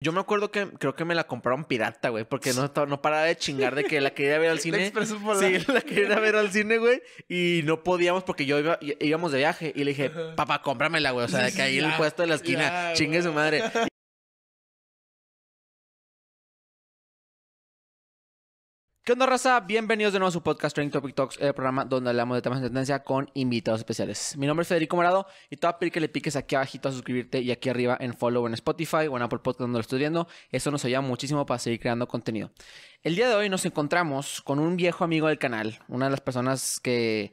Yo me acuerdo que creo que me la compraron pirata, güey, porque no, no paraba de chingar de que la quería ver al cine. La sí, la quería ver al cine, güey, y no podíamos porque yo íbamos de viaje y le dije, papá, cómpramela, güey, o sea, de que ahí en el puesto de la esquina, chingue su madre. ¿Qué onda, raza? Bienvenidos de nuevo a su podcast Training Topic Talks, el programa donde hablamos de temas de tendencia con invitados especiales. Mi nombre es Federico Morado y te voy a pedir que le piques aquí abajito a suscribirte y aquí arriba en follow en Spotify o en Apple Podcast donde lo estés viendo. Eso nos ayuda muchísimo para seguir creando contenido. El día de hoy nos encontramos con un viejo amigo del canal, una de las personas que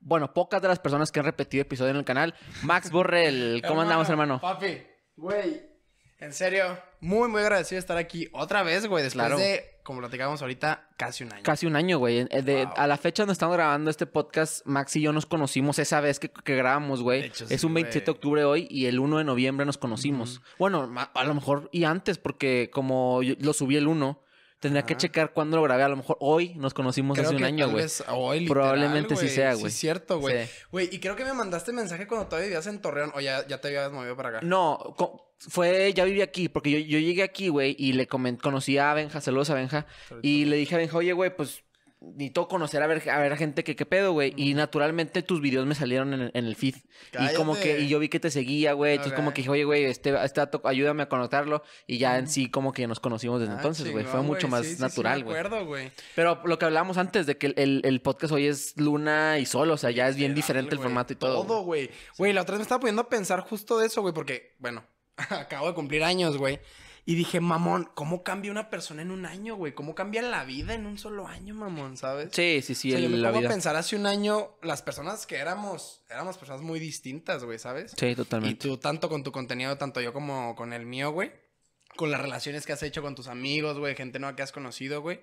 bueno, pocas de las personas que han repetido episodio en el canal. Max Borrell, ¿cómo andamos, hermano? Papi, güey, en serio, muy, muy agradecido de estar aquí otra vez, güey, claro como platicábamos ahorita, casi un año. Casi un año, güey. Eh, a la fecha donde estamos grabando este podcast, Max y yo nos conocimos esa vez que, grabamos, güey. es un 27 de octubre hoy y el 1 de noviembre nos conocimos. Bueno, a, lo mejor y antes, porque como lo subí el 1, Tendría que checar cuándo lo grabé. A lo mejor hoy nos conocimos hace un año, güey. Probablemente sí sea, güey. Sí, cierto, güey. Güey, y creo que me mandaste mensaje cuando todavía vivías en Torreón. O ya, ya te habías movido para acá. No, fue, ya viví aquí, porque yo, llegué aquí, güey, y le conocí a Benja, saludos a Benja, y le dije a Benja, oye, güey, pues ni todo conocer a ver a ver a gente que qué pedo, güey. Y naturalmente tus videos me salieron en, el feed. Y como que, y yo vi que te seguía, güey. Entonces como que dije, oye, güey, este, este ayúdame a conectarlo. Y ya en sí como que nos conocimos desde ah, entonces, güey. Fue mucho más natural, güey. Pero lo que hablábamos antes de que el, podcast hoy es luna y sol, o sea, ya es bien diferente el formato y todo. Todo, güey. Güey, la otra vez me estaba poniendo a pensar justo de eso, güey, porque, bueno, acabo de cumplir años, güey. Y dije, mamón, ¿cómo cambia una persona en un año, güey? ¿Cómo cambia la vida en un solo año, mamón? ¿Sabes? Sí, sí, sí. O yo me la pensar hace un año, las personas que éramos, éramos personas muy distintas, güey, ¿sabes? Sí, totalmente. Y tú, tanto con tu contenido, tanto yo como con el mío, güey. Con las relaciones que has hecho con tus amigos, güey, gente nueva que has conocido, güey.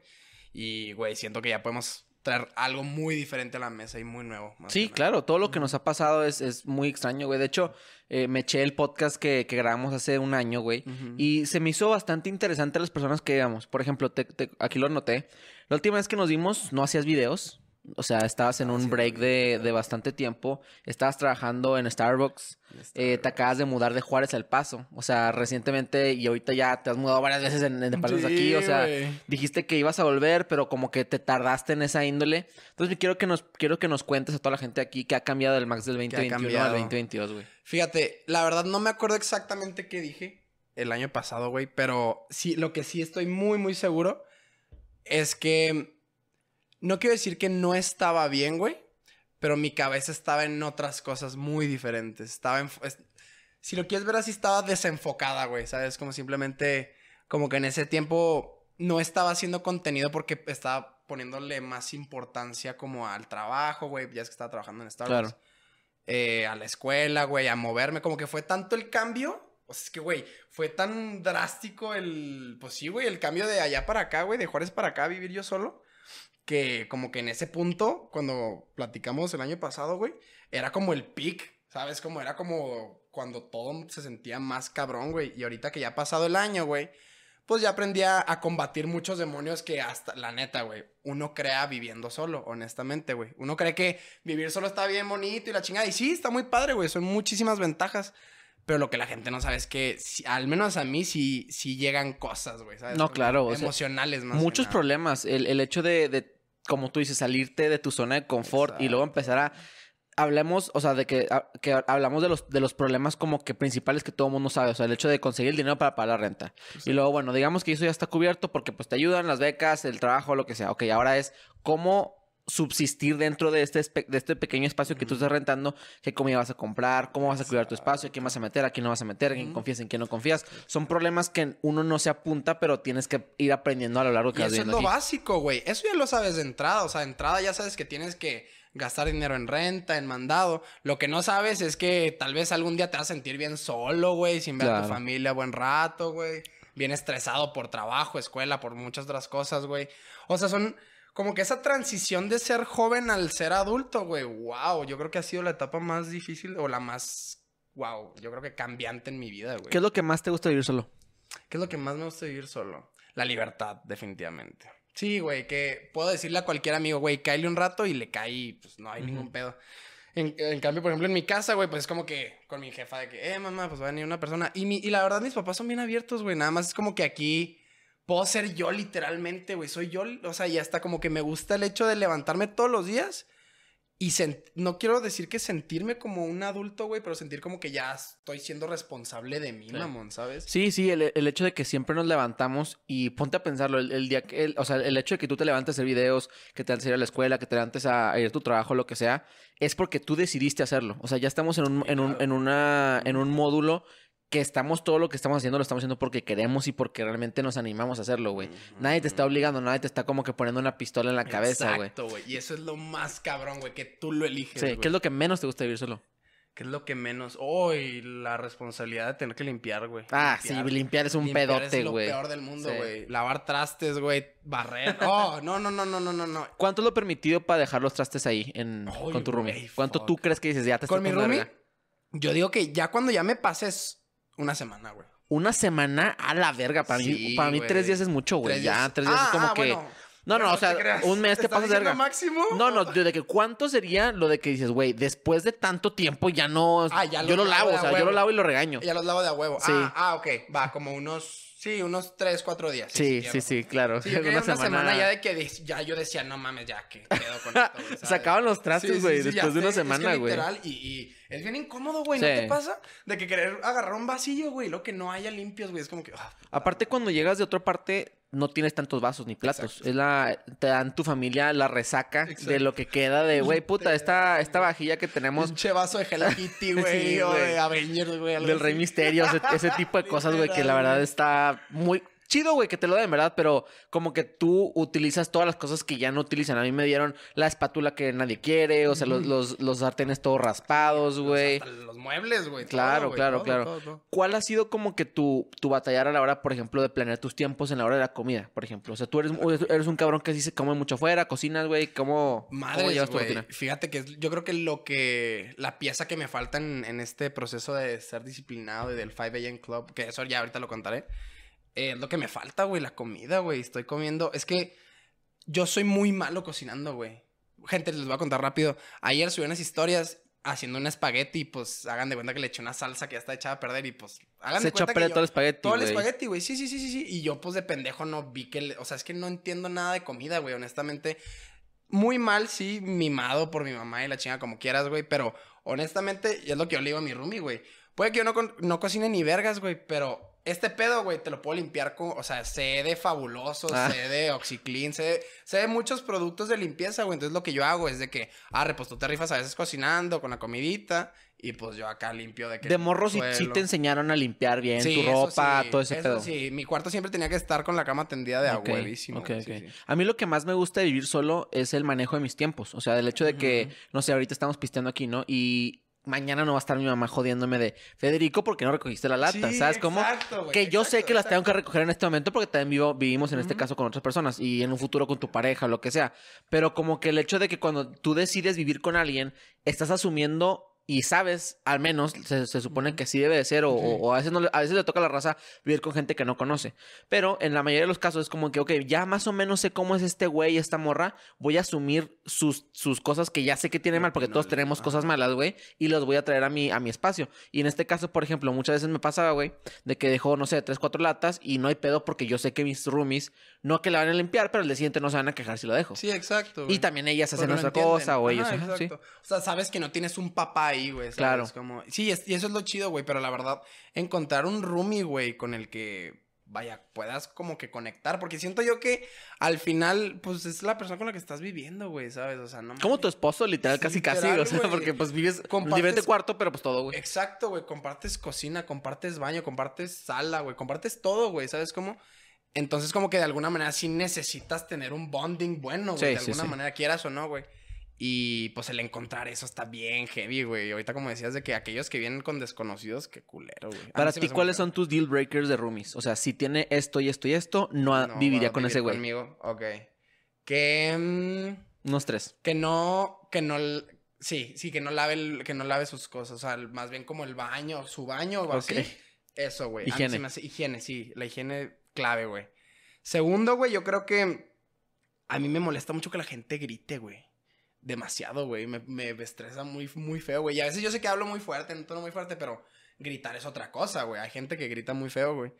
Y, güey, siento que ya podemos traer algo muy diferente a la mesa y muy nuevo. Sí, claro, todo lo que nos ha pasado es, es muy extraño, güey. De hecho, eh, me eché el podcast que, grabamos hace un año, güey, y se me hizo bastante interesante las personas que íbamos. Por ejemplo, aquí lo noté. La última vez que nos vimos, no hacías videos. O sea, estabas en ah, un break de, bastante tiempo, estabas trabajando en Starbucks, eh, te acabas de mudar de Juárez al Paso, o sea, recientemente y ahorita ya te has mudado varias veces en, en aquí, o sea, dijiste que ibas a volver, pero como que te tardaste en esa índole. Entonces, quiero que nos, quiero que nos cuentes a toda la gente aquí que ha cambiado del Max del 2021 al 2022, güey. Fíjate, la verdad no me acuerdo exactamente qué dije el año pasado, güey, pero sí, lo que sí estoy muy, muy seguro es que no quiero decir que no estaba bien, güey, pero mi cabeza estaba en otras cosas muy diferentes. Estaba en... Si lo quieres ver así, estaba desenfocada, güey, ¿sabes? Como simplemente, como que en ese tiempo no estaba haciendo contenido porque estaba poniéndole más importancia como al trabajo, güey, ya es que estaba trabajando en Starbucks. Claro. Eh, a la escuela, güey, a moverme, como que fue tanto el cambio o sea, es que, güey, fue tan drástico el. Pues sí, güey, el cambio de allá para acá, güey, de Juárez para acá vivir yo solo que como que en ese punto, cuando platicamos el año pasado, güey, era como el pic, ¿sabes? Como era como cuando todo se sentía más cabrón, güey. Y ahorita que ya ha pasado el año, güey, pues ya aprendí a, combatir muchos demonios que hasta, la neta, güey, uno crea viviendo solo, honestamente, güey. Uno cree que vivir solo está bien bonito y la chingada. Y sí, está muy padre, güey, son muchísimas ventajas. Pero lo que la gente no sabe es que, al menos a mí, sí, llegan cosas, güey, ¿sabes? No, claro. emocionales más. Muchos problemas. El, hecho de como tú dices, salirte de tu zona de confort y luego empezar a hablemos, o sea, de que, hablamos de los, de los problemas como que principales que todo el mundo sabe, o sea, el hecho de conseguir el dinero para pagar la renta. Pues y luego, bueno, digamos que eso ya está cubierto porque pues te ayudan las becas, el trabajo, lo que sea. Ok, ahora es cómo subsistir dentro de este, de este pequeño espacio que tú estás rentando, qué comida vas a comprar, cómo vas a cuidar tu espacio, a quién vas a meter, a quién no vas a meter, a quién confías, en quién no confías. Son problemas que uno no se apunta, pero tienes que ir aprendiendo a lo largo que y vida. Eso es lo básico, güey. Eso ya lo sabes de entrada. O sea, de entrada ya sabes que tienes que gastar dinero en renta, en mandado. Lo que no sabes es que tal vez algún día te vas a sentir bien solo, güey, sin ver a tu familia buen rato, güey. Bien estresado por trabajo, escuela, por muchas otras cosas, güey. O sea, son como que esa transición de ser joven al ser adulto, güey, wow, yo creo que ha sido la etapa más difícil o la más, wow, yo creo que cambiante en mi vida, güey. ¿Qué es lo que más te gusta vivir solo? ¿Qué es lo que más me gusta vivir solo? La libertad, definitivamente. Sí, güey, que puedo decirle a cualquier amigo, güey, cáele un rato y le caí, pues no hay ningún pedo. En, en, cambio, por ejemplo, en mi casa, güey, pues es como que con mi jefa de que, eh, mamá, pues va a venir una persona. Y, mi, y la verdad, mis papás son bien abiertos, güey, nada más es como que aquí puedo ser yo literalmente, güey. Soy yo, o sea, y hasta como que me gusta el hecho de levantarme todos los días y no quiero decir que sentirme como un adulto, güey, pero sentir como que ya estoy siendo responsable de mí, mamón, ¿sabes? Sí, sí, el, hecho de que siempre nos levantamos y ponte a pensarlo, el, día que, o sea, el hecho de que tú te levantes a hacer videos, que te levantes a ir a la escuela, que te levantes a, ir a tu trabajo, lo que sea, es porque tú decidiste hacerlo. O sea, ya estamos en en en un módulo que estamos todo lo que estamos haciendo, lo estamos haciendo porque queremos y porque realmente nos animamos a hacerlo, güey. Nadie te está obligando, nadie te está como que poniendo una pistola en la cabeza, güey. Exacto, güey. Y eso es lo más cabrón, güey, que tú lo eliges. Sí, ¿qué es lo que menos te gusta vivir solo? ¿Qué es lo que menos? ¡Uy! Oh, la responsabilidad de tener que limpiar, güey. Ah, sí, limpiar es un pedote, güey. Es lo peor del mundo, güey. Lavar trastes, güey. Barrer. Oh, no, no, no, no, no, no. ¿Cuánto es lo permitido para dejar los trastes ahí en, con tu roomie? ¿Cuánto tú crees que dices ya te ¿Con mi Yo digo que ya cuando ya me pases una semana, güey. Una semana a la verga. Para mí, para mí tres días es mucho, güey. ya, tres días es ah, como ah, que. No, no, o sea, un mes te, pasa de verga. máximo? No, no, de que cuánto sería lo de que dices, güey, después de tanto tiempo ya no. Ah, yo lo lavo, o sea, yo lo lavo y lo regaño. Ya lo lavo de a huevo. Sí. Ah, ah, ok. Va, como unos Sí, unos tres, cuatro días. Sí, sí, sí, claro. una, semana... ya de que ya yo decía, no mames, ya que quedo con esto. Sacaban los trastes, güey, después de una semana, es güey. literal, y, es bien incómodo, güey, ¿no te pasa? De que querer agarrar un vasillo, güey, lo que no haya limpios, güey, es como que. Ah, Aparte, cuando llegas de otra parte, no tienes tantos vasos ni platos. Es la, te dan tu familia la resaca de lo que queda de, güey, puta, esta, esta vajilla que tenemos. Un vaso de gelatiti, güey, o de Avengers, güey. Del Rey Misterio, ese, tipo de cosas, güey, que la verdad está muy, chido, güey, que te lo den, ¿verdad? Pero como que tú utilizas todas las cosas que ya no utilizan. A mí me dieron la espátula que nadie quiere, o sea, los, los, sartenes todos raspados, güey. Los, muebles, güey. Claro, claro, claro. ¿Cuál ha sido como que tu, tu batallar a la hora, por ejemplo, de planear tus tiempos en la hora de la comida, por ejemplo? O sea, tú eres, eres un cabrón que sí se come mucho afuera, cocinas, güey, ¿cómo, llevas tu rutina? Fíjate que yo creo que lo que, la pieza que me falta en, este proceso de ser disciplinado y del 5 AM Club, que eso ya ahorita lo contaré lo que me falta, güey, la comida, güey. Estoy comiendo. Es que yo soy muy malo cocinando, güey. Gente, les voy a contar rápido. Ayer subí unas historias haciendo un espagueti, Y, pues hagan de cuenta que le eché una salsa que ya está echada a perder y pues hagan de cuenta echó a perder todo el espagueti. Todo el espagueti, güey. Sí, sí, sí, sí, Y yo, pues de pendejo, no vi que. O sea, es que no entiendo nada de comida, güey, honestamente. Muy mal, sí, mimado por mi mamá y la chinga como quieras, güey. Pero honestamente, es lo que yo le a mi roomie, güey. Puede que yo no, no cocine ni vergas, güey, pero este pedo, güey, te lo puedo limpiar con, o sea, sé de fabuloso, ah. sé de Oxyclean, sé de, muchos productos de limpieza, güey. Entonces lo que yo hago es de que, ah, pues tú te rifas a veces cocinando con la comidita y pues yo acá limpio de que... De morro sí, si, te enseñaron a limpiar bien tu ropa, todo ese pedo. Sí, mi cuarto siempre tenía que estar con la cama tendida de agua. ok. a mí lo que más me gusta de vivir solo es el manejo de mis tiempos. O sea, del hecho de que, no sé, ahorita estamos pisteando aquí, ¿no? Y mañana no va a estar mi mamá jodiéndome de Federico porque no recogiste la lata, ¿sabes? cómo? que yo sé que las tengo que recoger en este momento porque también vivo, vivimos en este caso con otras personas y en un futuro con tu pareja, lo que sea. Pero como que el hecho de que cuando tú decides vivir con alguien, estás asumiendo y sabes, al menos, se, supone que sí debe de ser, o, a, veces a veces le toca a la raza vivir con gente que no conoce. Pero en la mayoría de los casos es como que, ok, ya más o menos sé cómo es este güey, esta morra, voy a asumir sus, sus cosas que ya sé que tiene mal, porque todos tenemos cosas malas, güey, y los voy a traer a mi, a mi espacio. Y en este caso, por ejemplo, muchas veces me pasaba, güey, de que dejó, no sé, tres, cuatro latas y no hay pedo porque yo sé que mis roomies, no que la van a limpiar, pero el siguiente no se van a quejar si lo dejo. Sí, exacto. Y también ellas hacen otra cosa, o ellos. ¿sí? O sea, sabes que no tienes un papá ahí, güey. Claro. Como... Sí, y eso es lo chido, güey, pero la verdad, encontrar un roomie, güey, con el que, vaya, puedas como que conectar, porque siento yo que al final, pues es la persona con la que estás viviendo, güey, ¿sabes? O sea, no Como tu esposo, literal, casi, casi, o sea, porque pues vives, compartes... vives cuarto, pero pues todo, güey. Exacto, güey, compartes cocina, compartes baño, compartes sala, güey, compartes todo, güey, ¿sabes cómo? Entonces, como que de alguna manera sí necesitas tener un bonding bueno, güey. de alguna manera, quieras o no, güey. Y pues el encontrar eso está bien heavy, güey. Ahorita como decías de que aquellos que vienen con desconocidos, qué culero, güey. Para ti, ¿cuáles son tus deal breakers de roomies? O sea, si tiene esto y esto y esto, no, viviría con ese güey. Conmigo, ok. Que... Unos mm, tres. Que no, que no... Sí, sí, que no lave, que no lave sus cosas. O sea, más bien como el baño, su baño o así. Eso, güey. Higiene. higiene, sí. La higiene clave, güey. Segundo, güey, yo creo que... A mí me molesta mucho que la gente grite, güey demasiado, güey. Me, me, estresa muy, muy feo, güey. Y a veces yo sé que hablo muy fuerte, en tono muy fuerte, pero gritar es otra cosa, güey. Hay gente que grita muy feo, güey.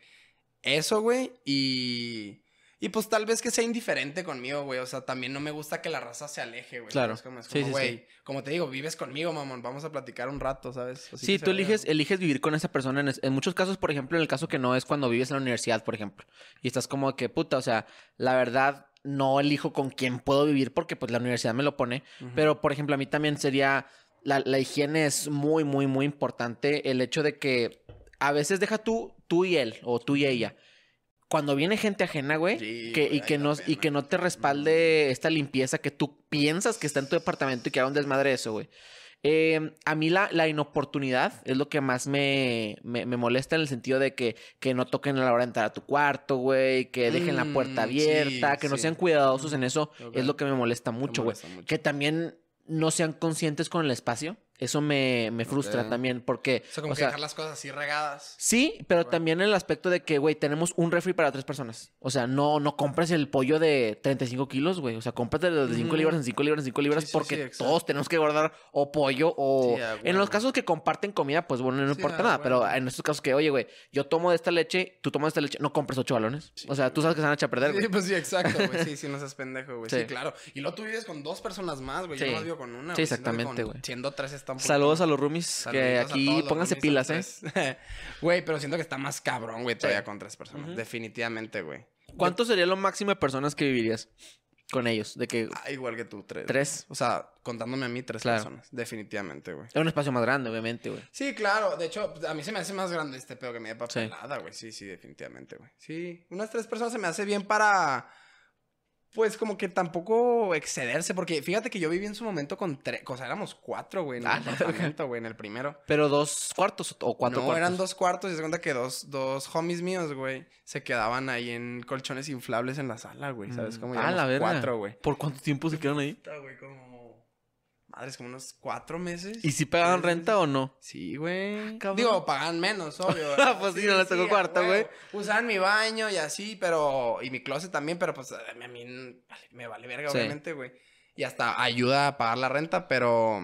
Eso, güey. Y. Y pues tal vez que sea indiferente conmigo, güey. O sea, también no me gusta que la raza se aleje, güey. Claro. Es como, sí, güey, sí, como te digo, vives conmigo, mamón. Vamos a platicar un rato, ¿sabes? sí, tú eliges, eliges vivir con esa persona. En, en, muchos casos, por ejemplo, en el caso que no es cuando vives en la universidad, por ejemplo. Y estás como que, puta, o sea, la verdad, no elijo con quién puedo vivir porque pues la universidad me lo pone. Pero, por ejemplo, a mí también sería, la, higiene es muy, muy, muy importante. El hecho de que a veces deja tú, tú y él o tú y ella. Cuando viene gente ajena, güey, que, y, que no, y que no te respalde esta limpieza que tú piensas que está en tu departamento y que haga un desmadre eso, güey. Em, a mí la, la, inoportunidad es lo que más me, molesta en el sentido de que, no toquen a la hora de entrar a tu cuarto, güey, que dejen la puerta mm, abierta, que no sean cuidadosos en eso, es lo que me molesta mucho, güey. Que también no sean conscientes con el espacio. Eso me, me frustra también porque... O sea, como que dejar las cosas así regadas. Sí, pero también el aspecto de que, güey, tenemos un refri para tres personas. O sea, no, no compres el pollo de 35 kilos, güey. O sea, cómprate de 5 libras en 5 libras en 5 libras porque todos tenemos que guardar o pollo o... en los casos que comparten comida, pues bueno, no importa nada. Pero en estos casos que, oye, güey, yo tomo de esta leche, tú tomas de esta leche, no compres ocho balones. o sea, tú sabes que se van a echar a perder, Sí, pues sí, exacto, güey. Sí, sí, no seas pendejo, güey. Sí. claro. Y luego tú vives con dos personas más, güey. Yo no vivo con una. Sí, exactamente, güey. Siendo tres Saludos a los roomies. que aquí pónganse pilas, ¿eh? Güey, pero siento que está más cabrón, güey, todavía con tres personas. Definitivamente, güey. ¿Cuánto sería lo máximo de personas que vivirías con ellos? De que... Ah, igual que tú, tres. Tres. O sea, contándome a mí, tres personas. Definitivamente, güey. Es un espacio más grande, obviamente, güey. Sí, claro. De hecho, pues, a mí se me hace más grande este pedo que me da papelada, güey. sí, sí, definitivamente, güey. Sí. Unas tres personas se me hace bien para pues como que tampoco excederse, porque fíjate que yo viví en su momento con tres, o sea, éramos cuatro, güey, en el apartamento, ah, güey, en el primero. Pero dos cuartos o cuatro no, eran dos cuartos y se cuenta que dos, dos homies míos, güey, se quedaban ahí en colchones inflables en la sala, güey, ¿sabes? Mm. cómo? ah, cuatro, güey. ¿Por cuánto tiempo se quedaron ahí? Está, güey, como Madre, es como unos cuatro meses. ¿Y si pagaban renta o no? Sí, güey. Ah, Digo, pagaban menos, obvio. Ah, pues sí, no les tocó cuarta, güey. Usaban mi baño y así, pero. Y mi closet también, pero pues a mí me vale verga, obviamente, güey. Y hasta ayuda a pagar la renta, pero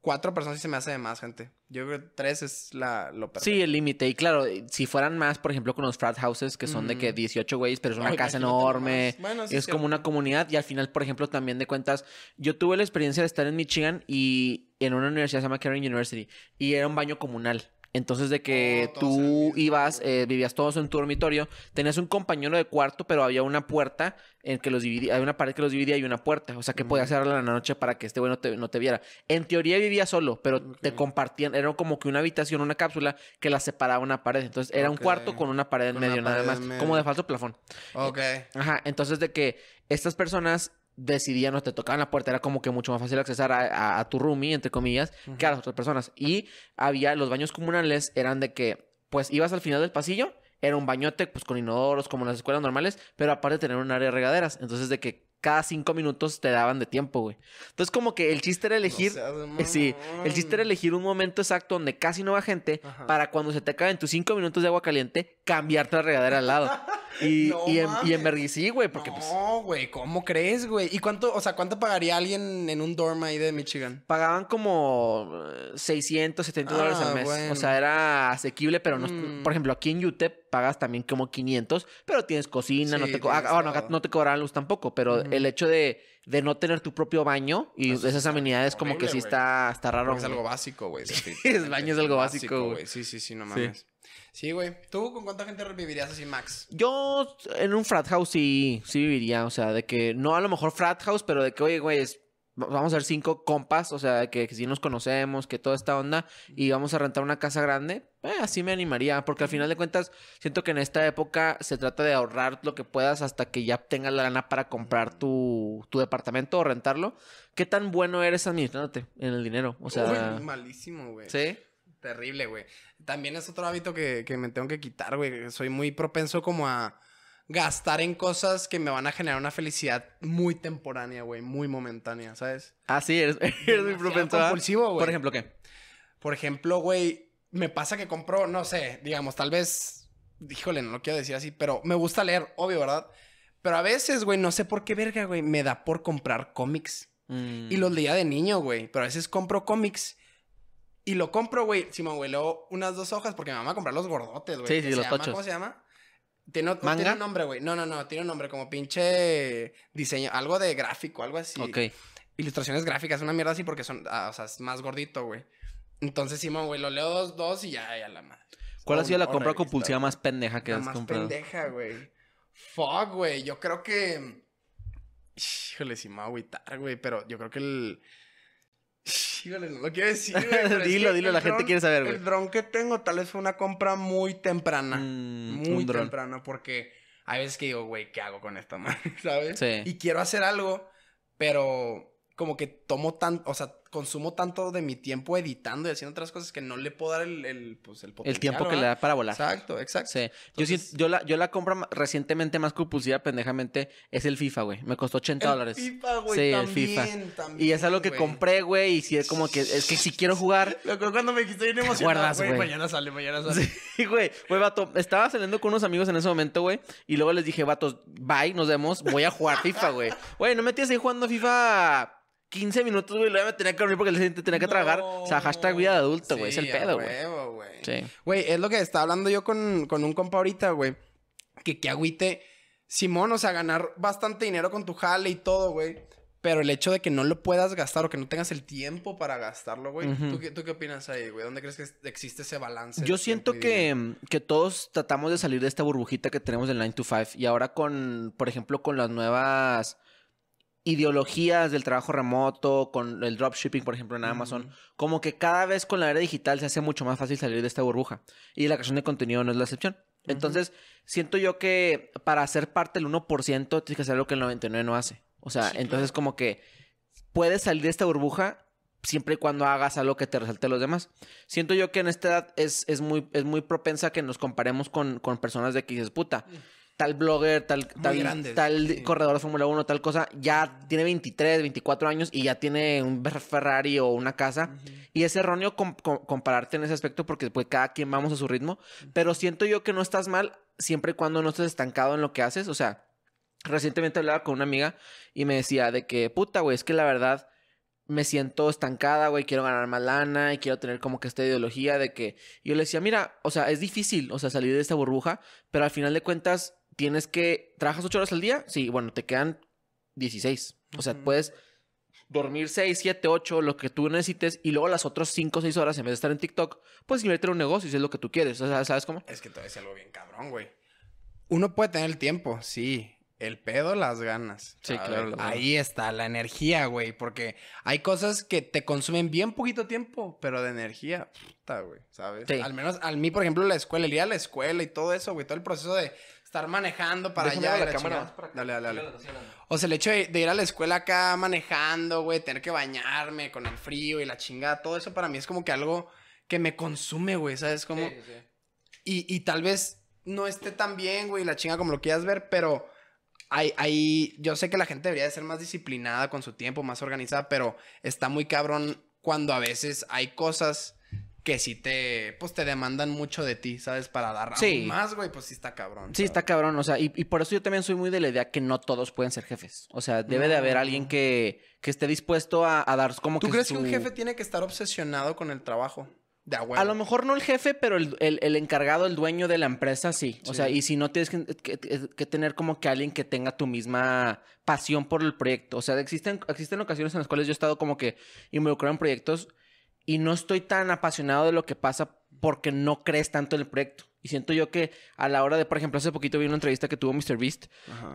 cuatro personas y se me hace de más gente. Yo creo que tres es la, lo perfecto. Sí, el límite. Y claro, eh, si fueran más, por ejemplo, con los frat houses, que son de que 18 güeyes, pero es una casa enorme. Bueno, es como una comunidad. Y al final, por ejemplo, también de cuentas, yo tuve la experiencia de estar en Michigan y en una universidad se llama Karen University. Y era un baño comunal. Entonces de que oh, tú ibas, eh, vivías todos en tu dormitorio, tenías un compañero de cuarto, pero había una puerta en que los dividía, había una pared que los dividía y una puerta, o sea que podías cerrarla en la noche para que este güey no te, no te viera. En teoría vivía solo, pero te compartían, era como que una habitación, una cápsula que la separaba una pared, entonces era un cuarto con una pared en medio nada más, como de falso plafón. Ok. Ajá, entonces de que estas personas decidían, o te tocaban la puerta, era como que mucho más fácil accesar a, tu roomie, entre comillas, que a las otras personas. Y había, los baños comunales eran de que, pues ibas al final del pasillo, era un bañote, pues con inodoros, como en las escuelas normales, pero aparte tener un área de regaderas. Entonces, de que cada cinco minutos te daban de tiempo, güey. Entonces, como que el chiste era elegir. Eh, sí, el chiste era elegir un momento exacto donde casi no va gente para cuando se te acaben tus cinco minutos de agua caliente, cambiarte la regadera al lado. Y, en, y sí, güey, porque pues. güey, ¿cómo crees, güey? ¿Y cuánto, o sea, cuánto pagaría alguien en un dorm ahí de Michigan? Pagaban como 600, eh, 70 dólares ah, al mes. O sea, era asequible, pero no. Mm. Por ejemplo, aquí en UTEP pagas también como 500, pero tienes cocina, no te. cobran... Ah, no te luz tampoco, pero. El hecho de, no tener tu propio baño y esas amenidades como que sí está, está raro. Es algo básico, güey. el baño es algo básico, güey. Sí, sí, sí, no mames. Sí, güey. ¿Tú con cuánta gente vivirías así, Max? Yo en un frat house sí, sí viviría. O sea, de que no a lo mejor frat house, pero de que, oye, güey, es vamos a ser cinco compas, o sea, que, que nos conocemos, que toda esta onda, y vamos a rentar una casa grande, eh, así me animaría, porque al final de cuentas siento que en esta época se trata de ahorrar lo que puedas hasta que ya tengas la gana para comprar tu, departamento o rentarlo. ¿Qué tan bueno eres administrándote en el dinero? O sea, Uy, malísimo, güey. Sí. Terrible, güey. También es otro hábito que, que me tengo que quitar, güey. Soy muy propenso como a gastar en cosas que me van a generar una felicidad muy temporánea, güey, muy momentánea, ¿sabes? Ah, sí, eres, eres muy propenso compulsivo, güey. Por ejemplo, ¿qué? Por ejemplo, güey, me pasa que compro, no sé, digamos, tal vez, híjole, no lo quiero decir así, pero me gusta leer, obvio, ¿verdad? Pero a veces, güey, no sé por qué verga, güey, me da por comprar cómics. Mm. Y los leía de niño, güey, pero a veces compro cómics. Y lo compro, güey, si me huelo unas dos hojas porque me van a comprar los gordotes, güey. Sí, sí, los tochos. ¿Cómo se llama? Tiene, un nombre, güey. No, no, no, tiene un nombre como pinche diseño, algo de gráfico, algo así. Ok. Ilustraciones gráficas, una mierda así porque son, ah, o sea, es más gordito, güey. Entonces, Simón, güey, lo leo dos, dos y ya, ya la madre. ¿Cuál ha sido la compra compulsiva más pendeja que la comprado más pendeja, güey. Fuck, güey. Yo creo que. Híjole, sí me agüitar, güey. Pero yo creo que el. lo quiero decir, dilo, dilo, la gente quiere saber, El dron que tengo tal vez fue una compra muy temprana. Mm, muy temprana, porque hay veces que digo, güey, ¿qué hago con esto? madre? ¿Sabes? Y quiero hacer algo, pero como que tomo tan, o sea, consumo tanto de mi tiempo editando y haciendo otras cosas que no le puedo dar el, el, pues, el tiempo que le da para volar. Exacto, exacto. Sí. yo, yo, la, yo la compra recientemente más compulsiva, pendejamente, es el FIFA, güey. Me costó 80 el dólares. FIFA, güey. Sí, el FIFA. y es algo que compré, güey. Y si es como que, es que si quiero jugar. cuando me dijiste... bien emocionado, Mañana sale, mañana sale. Sí, güey. Güey, vato, estaba saliendo con unos amigos en ese momento, güey. Y luego les dije, vatos, bye, nos vemos. Voy a jugar FIFA, güey. Güey, no me tienes ahí jugando FIFA 15 minutos, güey, luego me tenía que dormir porque el siguiente tenía que tragar. O sea, hashtag vida de adulto, güey. es el pedo, güey. Sí. Güey, es lo que estaba hablando yo con, un compa ahorita, güey. Que, que agüite. Simón, o sea, ganar bastante dinero con tu jale y todo, güey. Pero el hecho de que no lo puedas gastar o que no tengas el tiempo para gastarlo, güey. ¿Tú, qué, opinas ahí, güey? ¿Dónde crees que existe ese balance? Yo siento que, que, todos tratamos de salir de esta burbujita que tenemos del 9 to 5. Y ahora con, por ejemplo, con las nuevas ideologías del trabajo remoto, con el dropshipping, por ejemplo, en Amazon, como que cada vez con la era digital se hace mucho más fácil salir de esta burbuja. Y la creación de contenido no es la excepción. Entonces, siento yo que para ser parte del 1% tienes que hacer lo que el 99 no hace. O sea, entonces como que puedes salir de esta burbuja siempre y cuando hagas algo que te resalte a los demás. Siento yo que en esta edad es, muy, es muy propensa que nos comparemos con, con personas de que dices, puta, mm tal blogger, tal, tal, tal corredor de Fórmula 1, tal cosa, ya tiene 23, 24 años y ya tiene un Ferrari o una casa. Y es erróneo compararte en ese aspecto porque pues cada quien vamos a su ritmo. Pero siento yo que no estás mal siempre y cuando no estés estancado en lo que haces. O sea, recientemente hablaba con una amiga y me decía de que, puta, güey, es que la verdad me siento estancada, güey, quiero ganar más lana y quiero tener como que esta ideología de que yo le decía, mira, o sea, es difícil, o sea, salir de esta burbuja, pero al final de cuentas tienes que. ¿Trabajas ocho horas al día? Sí, bueno, te quedan 16. O sea, puedes dormir seis, siete, ocho... lo que tú necesites, y luego las otras 5, seis horas, en vez de estar en TikTok, Puedes invertir en un negocio si es lo que tú quieres. ¿sabes cómo? Es que te es algo bien cabrón, güey. Uno puede tener el tiempo, sí. El pedo, las ganas. Sí, claro. Ahí está la energía, güey. Porque hay cosas que te consumen bien poquito tiempo, pero de energía, puta, güey. ¿Sabes? Al menos a mí, por ejemplo, la escuela, el ir a la escuela y todo eso, güey. Todo el proceso de estar manejando para allá. La, la cámara dale, dale, O sea, el hecho de, ir a la escuela acá manejando, güey, tener que bañarme con el frío y la chingada, todo eso para mí es como que algo que me consume, güey, ¿sabes? Como... Y, tal vez no esté tan bien, güey, la chinga como lo quieras ver, pero hay, hay, yo sé que la gente debería de ser más disciplinada con su tiempo, más organizada, pero está muy cabrón cuando a veces hay cosas que si te, pues te demandan mucho de ti, ¿sabes? Para dar sí. más, güey, pues sí está cabrón. Sí, está cabrón, o sea, y, por eso yo también soy muy de la idea que no todos pueden ser jefes. O sea, debe de haber alguien que, que esté dispuesto a, dar como ¿Tú crees que un jefe tiene que estar obsesionado con el trabajo? De a, a lo mejor no el jefe, pero el, encargado, el dueño de la empresa, sí. O sea, y si no tienes que, tener como que alguien que tenga tu misma pasión por el proyecto. O sea, existen, existen ocasiones en las cuales yo he estado como que involucrado en proyectos y no estoy tan apasionado de lo que pasa porque no crees tanto en el proyecto. Y siento yo que a la hora de, por ejemplo, hace poquito vi una entrevista que tuvo Mr. Beast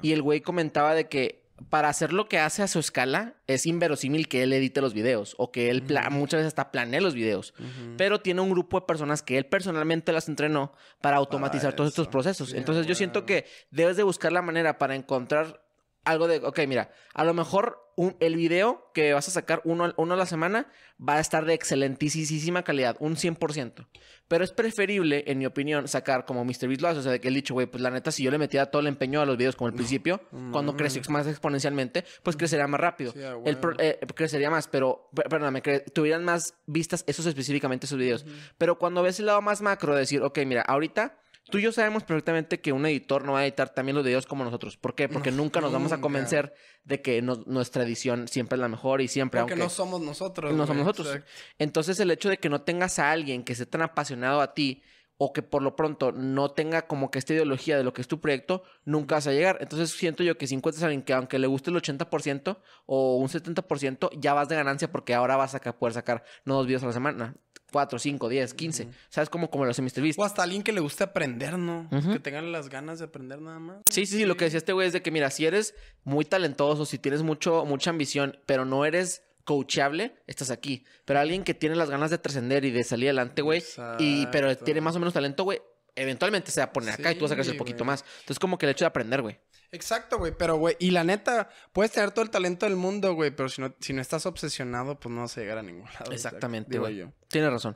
y el güey comentaba de que para hacer lo que hace a su escala es inverosímil que él edite los videos o que él muchas veces hasta planee los videos, pero tiene un grupo de personas que él personalmente las entrenó para automatizar todos estos procesos. Entonces yo siento que debes de buscar la manera para encontrar algo de, ok, mira, a lo mejor el video que vas a sacar uno, uno a la semana va a estar de excelentísima calidad, un 100%. Pero es preferible, en mi opinión, sacar como Mr. o sea, de que el dicho, güey, pues la neta, si yo le metía todo el empeño a los videos como al principio, cuando crece más exponencialmente, pues mm. crecería más rápido. Ah, eh, crecería más, pero, perdóname, tuvieran más vistas esos específicamente, esos videos. Pero cuando ves el lado más macro, decir, ok, mira, ahorita Tú y yo sabemos perfectamente que un editor no va a editar también los videos como nosotros. ¿Por qué? Porque nunca nos vamos a convencer de que nuestra edición siempre es la mejor y siempre. aunque no somos nosotros. No somos nosotros. Entonces, el hecho de que no tengas a alguien que esté tan apasionado a ti o que por lo pronto no tenga como que esta ideología de lo que es tu proyecto, nunca vas a llegar. Entonces siento yo que si encuentras a alguien que aunque le guste el 80% o un 70%, ya vas de ganancia porque ahora vas a poder sacar no dos videos a la semana, 4, 5, 10, 15. ¿Sabes? Como, como los entrevistas. O hasta alguien que le guste aprender, ¿no? Que tengan las ganas de aprender nada más. Sí, sí, sí. Lo que decía este güey es de que, mira, si eres muy talentoso, si tienes mucho, mucha ambición, pero no eres coachable, estás aquí. Pero alguien que tiene las ganas de trascender y de salir adelante, güey, y pero tiene más o menos talento, güey, eventualmente se va a poner acá y tú vas a crecer un poquito más. Entonces, como que el hecho de aprender, güey. Exacto, güey, pero güey, y la neta, puedes tener todo el talento del mundo, güey, pero si no, si no estás obsesionado, pues no vas a llegar a ningún lado. Exactamente, güey. Tienes razón.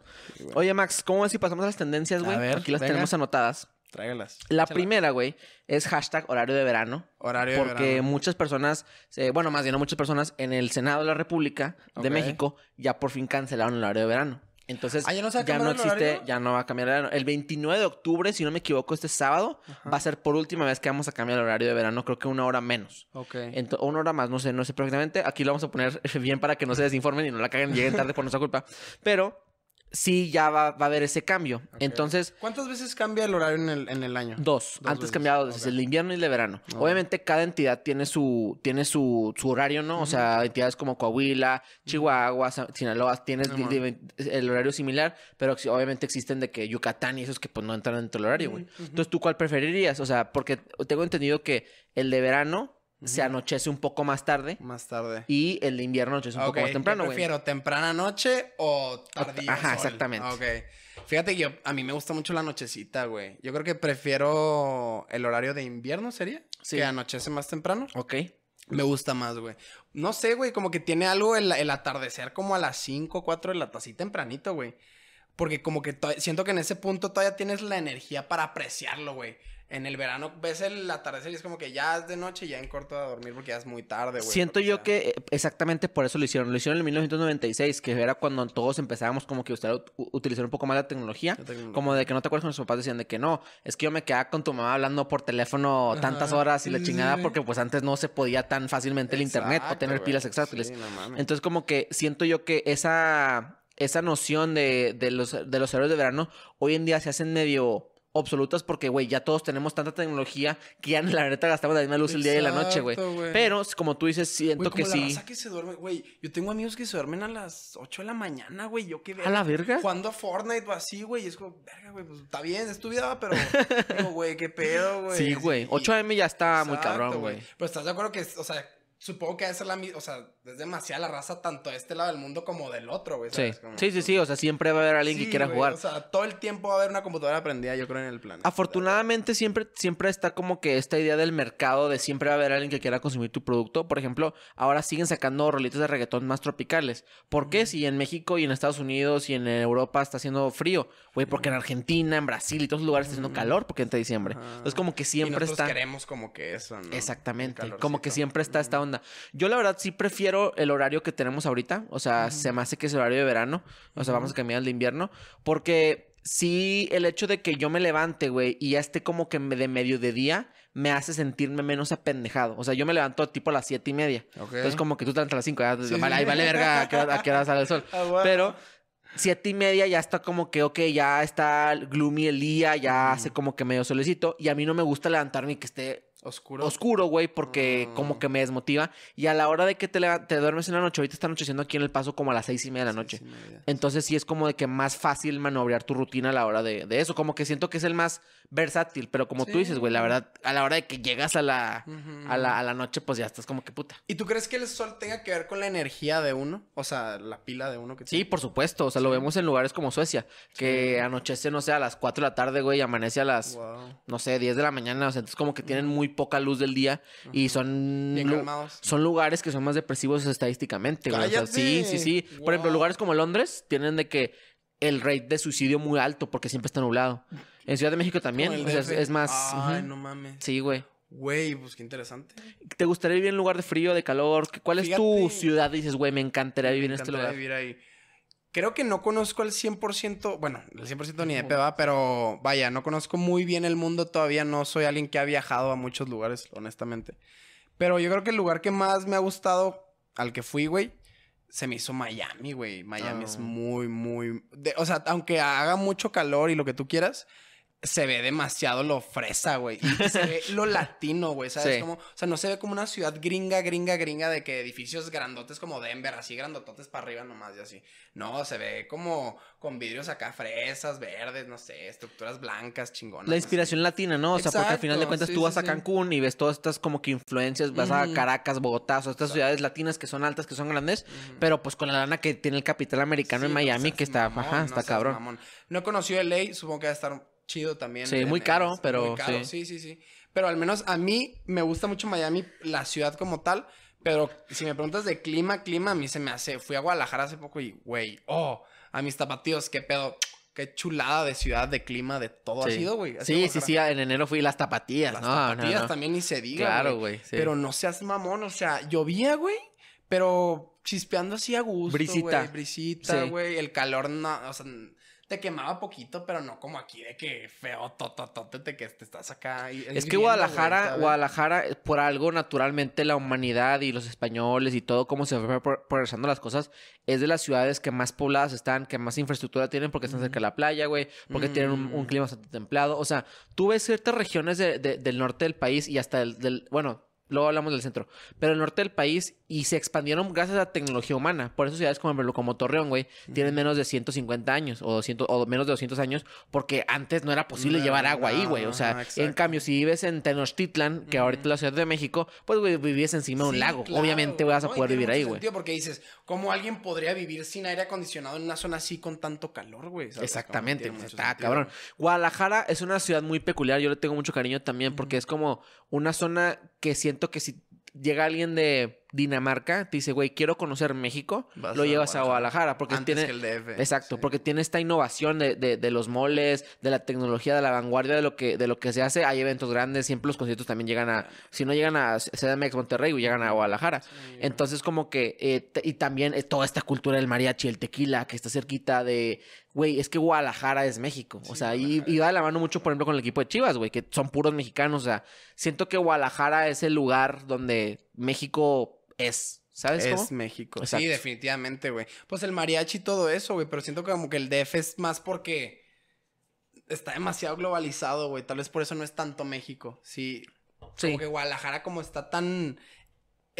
Oye, Max, ¿cómo es si pasamos a las tendencias, güey? Aquí las tenemos anotadas. Tráigalas. La primera, güey, es hashtag horario de verano. Horario porque muchas personas, eh, bueno, más bien no muchas personas, en el Senado de la República de México ya por fin cancelaron el horario de verano. Entonces, ah, ya no, existe, ya no va a cambiar el horario. El 29 de octubre, si no me equivoco, este sábado, va a ser por última vez que vamos a cambiar el horario de verano, creo que una hora menos. Ok. Entonces, una hora más, no sé, no sé perfectamente. Aquí lo vamos a poner bien para que no se desinformen y no la caguen, lleguen tarde por nuestra culpa. Pero sí ya va, a haber ese cambio. Entonces. ¿Cuántas veces cambia el horario en el, año? Dos. Antes cambiaba dos el invierno y el de verano. Obviamente, cada entidad tiene su, tiene su, su horario, ¿no? O sea, entidades como Coahuila, Chihuahua, Sinaloa, Tienes el horario similar, pero obviamente existen de que Yucatán y esos que pues no entran dentro del horario, güey. Entonces, ¿tú cuál preferirías? O sea, porque tengo entendido que el de verano se anochece un poco más tarde. Más tarde. Y el invierno anochece un poco más temprano, güey. prefiero temprana noche o tardío. Ajá, exactamente. Ok. Fíjate que yo, a mí me gusta mucho la nochecita, güey. Yo creo que prefiero el horario de invierno, ¿sería? Sí. Que anochece más temprano. Ok. Me gusta más, güey. No sé, güey, como que tiene algo el, atardecer como a las 5, 4 de la tarde, así tempranito, güey. Porque como que siento que en ese punto todavía tienes la energía para apreciarlo, güey en el verano ves el atardecer y es como que ya es de noche y ya en corto a dormir porque ya es muy tarde, güey. Siento yo que eh, exactamente por eso lo hicieron. Lo hicieron en 1996, que era cuando todos empezábamos como que usted utilizar un poco más la tecnología. Como de que no te acuerdas cuando nuestros papás decían de que no, es que yo me quedaba con tu mamá hablando por teléfono tantas horas y la chingada porque pues antes no se podía tan fácilmente el internet o tener pilas exactas. Entonces como que siento yo que esa... Esa noción de, de los, de los héroes de verano hoy en día se hacen medio absolutas porque, güey, ya todos tenemos tanta tecnología que ya la neta gastamos la misma luz el día y la noche, güey. Pero, como tú dices, siento que la sí. que se duerme, güey. Yo tengo amigos que se duermen a las 8 de la mañana, güey. Yo qué veo. ¿A la verga? Jugando a Fortnite o así, güey. Y es como, verga, güey, pues está bien, es tu vida, pero, güey, qué pedo, güey. Sí, güey. 8 AM ya está muy cabrón, güey. Pero estás de acuerdo que, o sea, supongo que va a ser la misma, o sea es demasiada la raza tanto de este lado del mundo como del otro, güey. Sí. sí, sí, o sea, siempre va a haber alguien que quiera jugar. O sea, todo el tiempo va a haber una computadora Prendida, yo creo, en el plan. Afortunadamente siempre, siempre está como que esta idea del mercado de siempre va a haber alguien que quiera consumir tu producto. Por ejemplo, ahora siguen sacando rolitos de reggaetón más tropicales. ¿Por qué? Si en México y en Estados Unidos y en Europa está haciendo frío, güey, porque en Argentina, en Brasil y todos los lugares está haciendo calor porque entre diciembre. Entonces como que siempre y nosotros está... queremos como que eso, ¿no? Exactamente, como que siempre está esta onda. Yo la verdad sí prefiero el horario que tenemos ahorita. O sea, se me hace que es el horario de verano. O sea, vamos a cambiar al de invierno. Porque sí, el hecho de que yo me levante, güey, y ya esté como que de medio de día, me hace sentirme menos apendejado. O sea, yo me levanto tipo a las siete y media. Entonces, como que tú te a las cinco. Ya, vale, Ahí vale verga a qué hora, sale sol. Ah, Pero siete y media ya está como que, ok, ya está gloomy el día, ya hace como que medio solecito. Y a mí no me gusta levantarme y que esté Oscuro. Oscuro, güey, porque mm. como que me desmotiva. Y a la hora de que te, te duermes en la noche, ahorita está anocheciendo aquí en el paso como a las seis y media de la noche. Entonces sí. es como de que más fácil maniobrar tu rutina a la hora de, eso. Como que siento que es el más versátil, pero como tú dices, güey, la verdad, a la hora de que llegas a la, a la, a la noche, pues ya estás como que puta. ¿Y tú crees que el sol tenga que ver con la energía de uno? O sea, la pila de uno que Sí, por supuesto. O sea, lo vemos en lugares como Suecia, que anochece, no sé, a las cuatro de la tarde, güey, y amanece a las, no sé, diez de la mañana. O sea, entonces como que tienen muy poca luz del día y son, son lugares que son más depresivos estadísticamente. sí, sí, sí. Por ejemplo, lugares como Londres tienen de que el rate de suicidio muy alto porque siempre está nublado. En Ciudad de México también, es, más... Ay, no mames. Sí, güey. Güey, pues qué interesante. ¿Te gustaría vivir en un lugar de frío, de calor? ¿Cuál es tu ciudad? dices, güey, me encantaría vivir en este lugar. Vivir ahí. Creo que no conozco al 100%, bueno, el 100% ni de peba, pero vaya, no conozco muy bien el mundo todavía, no soy alguien que ha viajado a muchos lugares, honestamente. Pero yo creo que el lugar que más me ha gustado, al que fui, güey, se me hizo Miami, güey. Miami es ah. muy, muy... o sea, aunque haga mucho calor y lo que tú quieras, se ve demasiado lo fresa, güey. Y se ve lo latino, güey. ¿Sabes? o sea, no se ve como una ciudad gringa, gringa, gringa de que edificios grandotes como Denver, así grandototes para arriba nomás y así. No, se ve como con vidrios acá fresas, verdes, no sé, estructuras blancas, chingonas. La inspiración latina, ¿no? O sea, porque al final de cuentas tú vas a Cancún y ves todas estas como que influencias, vas a Caracas, Bogotá, o estas ciudades latinas que son altas, que son grandes, pero pues con la lana que tiene el capital americano en Miami, que está, ajá, está cabrón. No he conocido LA, supongo que va a estar chido también. Sí, este, muy caro, pero... Muy Sí. sí, sí, sí. Pero al menos a mí me gusta mucho Miami, la ciudad como tal. Pero si me preguntas de clima, clima, a mí se me hace. Fui a Guadalajara hace poco y, güey, oh, a mis tapatíos, qué pedo. Qué chulada de ciudad, de clima, de todo sí. ha sido, güey. Sí, sí, sí, en enero fui las tapatías, las no, no, también ni se diga. Claro, güey. Pero no seas mamón, o sea, llovía, güey, pero chispeando así a gusto. Brisita. brisita, güey. El calor, no, o sea, te quemaba poquito, pero no como aquí de que feo, tototote, que te estás acá. Y, es que Guadalajara, Guadalajara, eh, por algo naturalmente la humanidad y los españoles y todo cómo se fue progresando las cosas, es de las ciudades que más pobladas están, que más infraestructura tienen porque están cerca de la playa, güey, porque tienen un, mm. clima bastante templado. O sea, tú ves ciertas regiones del norte del país y hasta el, del, bueno, Luego hablamos del centro. Pero el norte del país y se expandieron gracias a tecnología humana. Por eso ciudades como, como Torreón, güey, tienen menos de 150 años o, 200, o menos de 200 años porque antes no era posible llevar agua ahí, güey. O sea, en cambio, si vives en Tenochtitlan, que ahorita es la Ciudad de México, pues, güey, vivías encima de un lago. Obviamente vas a poder vivir ahí, güey. Porque dices, ¿cómo alguien podría vivir sin aire acondicionado en una zona así con tanto calor, güey? Exactamente. Pues, está, cabrón. Guadalajara es una ciudad muy peculiar. Yo le tengo mucho cariño también porque es como una zona que siento que si llega alguien de Dinamarca, te dice, güey, quiero conocer México, lo llevas a Guadalajara. Porque tiene, Exacto, porque tiene esta innovación de, los moles, de la tecnología, de la vanguardia, de lo que, de lo que se hace. Hay eventos grandes, siempre los conciertos también llegan a, si no llegan a CDMX Monterrey, llegan a Guadalajara. Entonces, como que, eh, y también eh, toda esta cultura del mariachi, el tequila, que está cerquita de, güey, es que Guadalajara es México. o sea, y, va de la mano mucho, por ejemplo, con el equipo de Chivas, güey, que son puros mexicanos. O sea, siento que Guadalajara es el lugar donde México es. ¿Sabes es México. Sí, definitivamente, güey. Pues el mariachi y todo eso, güey. Pero siento que como que el DF es más porque está demasiado globalizado, güey. Tal vez por eso no es tanto México. Sí. sí. Como que Guadalajara como está tan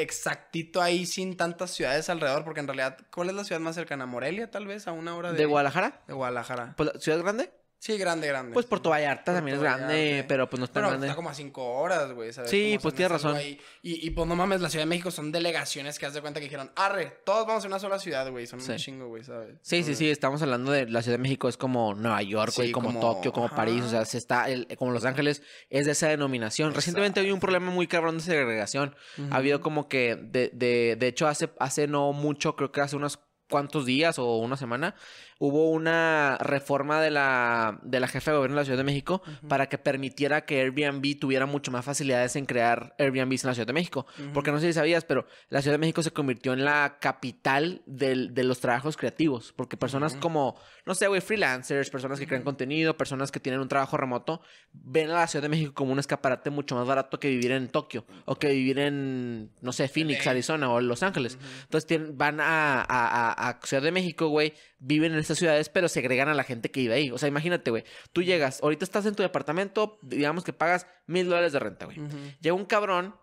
exactito ahí sin tantas ciudades alrededor, porque en realidad, ¿cuál es la ciudad más cercana? ¿Morelia, tal vez? ¿A una hora de... ¿De Guadalajara? De Guadalajara. Pues, ¿Ciudad Grande? Sí, grande, grande. Pues Puerto Vallarta también es grande, pero pues no está grande. Está como a cinco horas, güey. ¿sabes? Sí, pues tienes razón. Y, y, pues no mames, la Ciudad de México son delegaciones que haz de cuenta que dijeron, arre, todos vamos a una sola ciudad, güey. Son un chingo, güey, ¿sabes? Sí, sí, sí, estamos hablando de la Ciudad de México, es como Nueva York, güey, como, Tokio, como París, o sea, se está, el, como Los Ángeles, es de esa denominación. Recientemente hubo un problema muy cabrón de segregación. Ha habido como que, de, de, de hecho, hace, hace no mucho, creo que hace unos cuantos días o una semana, hubo una reforma de la, de la jefa de gobierno de la Ciudad de México para que permitiera que Airbnb tuviera mucho más facilidades en crear Airbnb en la Ciudad de México. Porque no sé si sabías, pero la Ciudad de México se convirtió en la capital del, de los trabajos creativos. Porque personas como, no sé, güey, freelancers, personas que crean contenido, personas que tienen un trabajo remoto, ven a la Ciudad de México como un escaparate mucho más barato que vivir en Tokio o que vivir en, no sé, Phoenix, Arizona o Los Ángeles. Entonces van a, a, a Ciudad de México, güey, viven en estas ciudades, pero segregan a la gente que vive ahí. O sea, imagínate, güey. Tú llegas, ahorita estás en tu departamento, digamos que pagas mil dólares de renta, güey. Llega un cabrón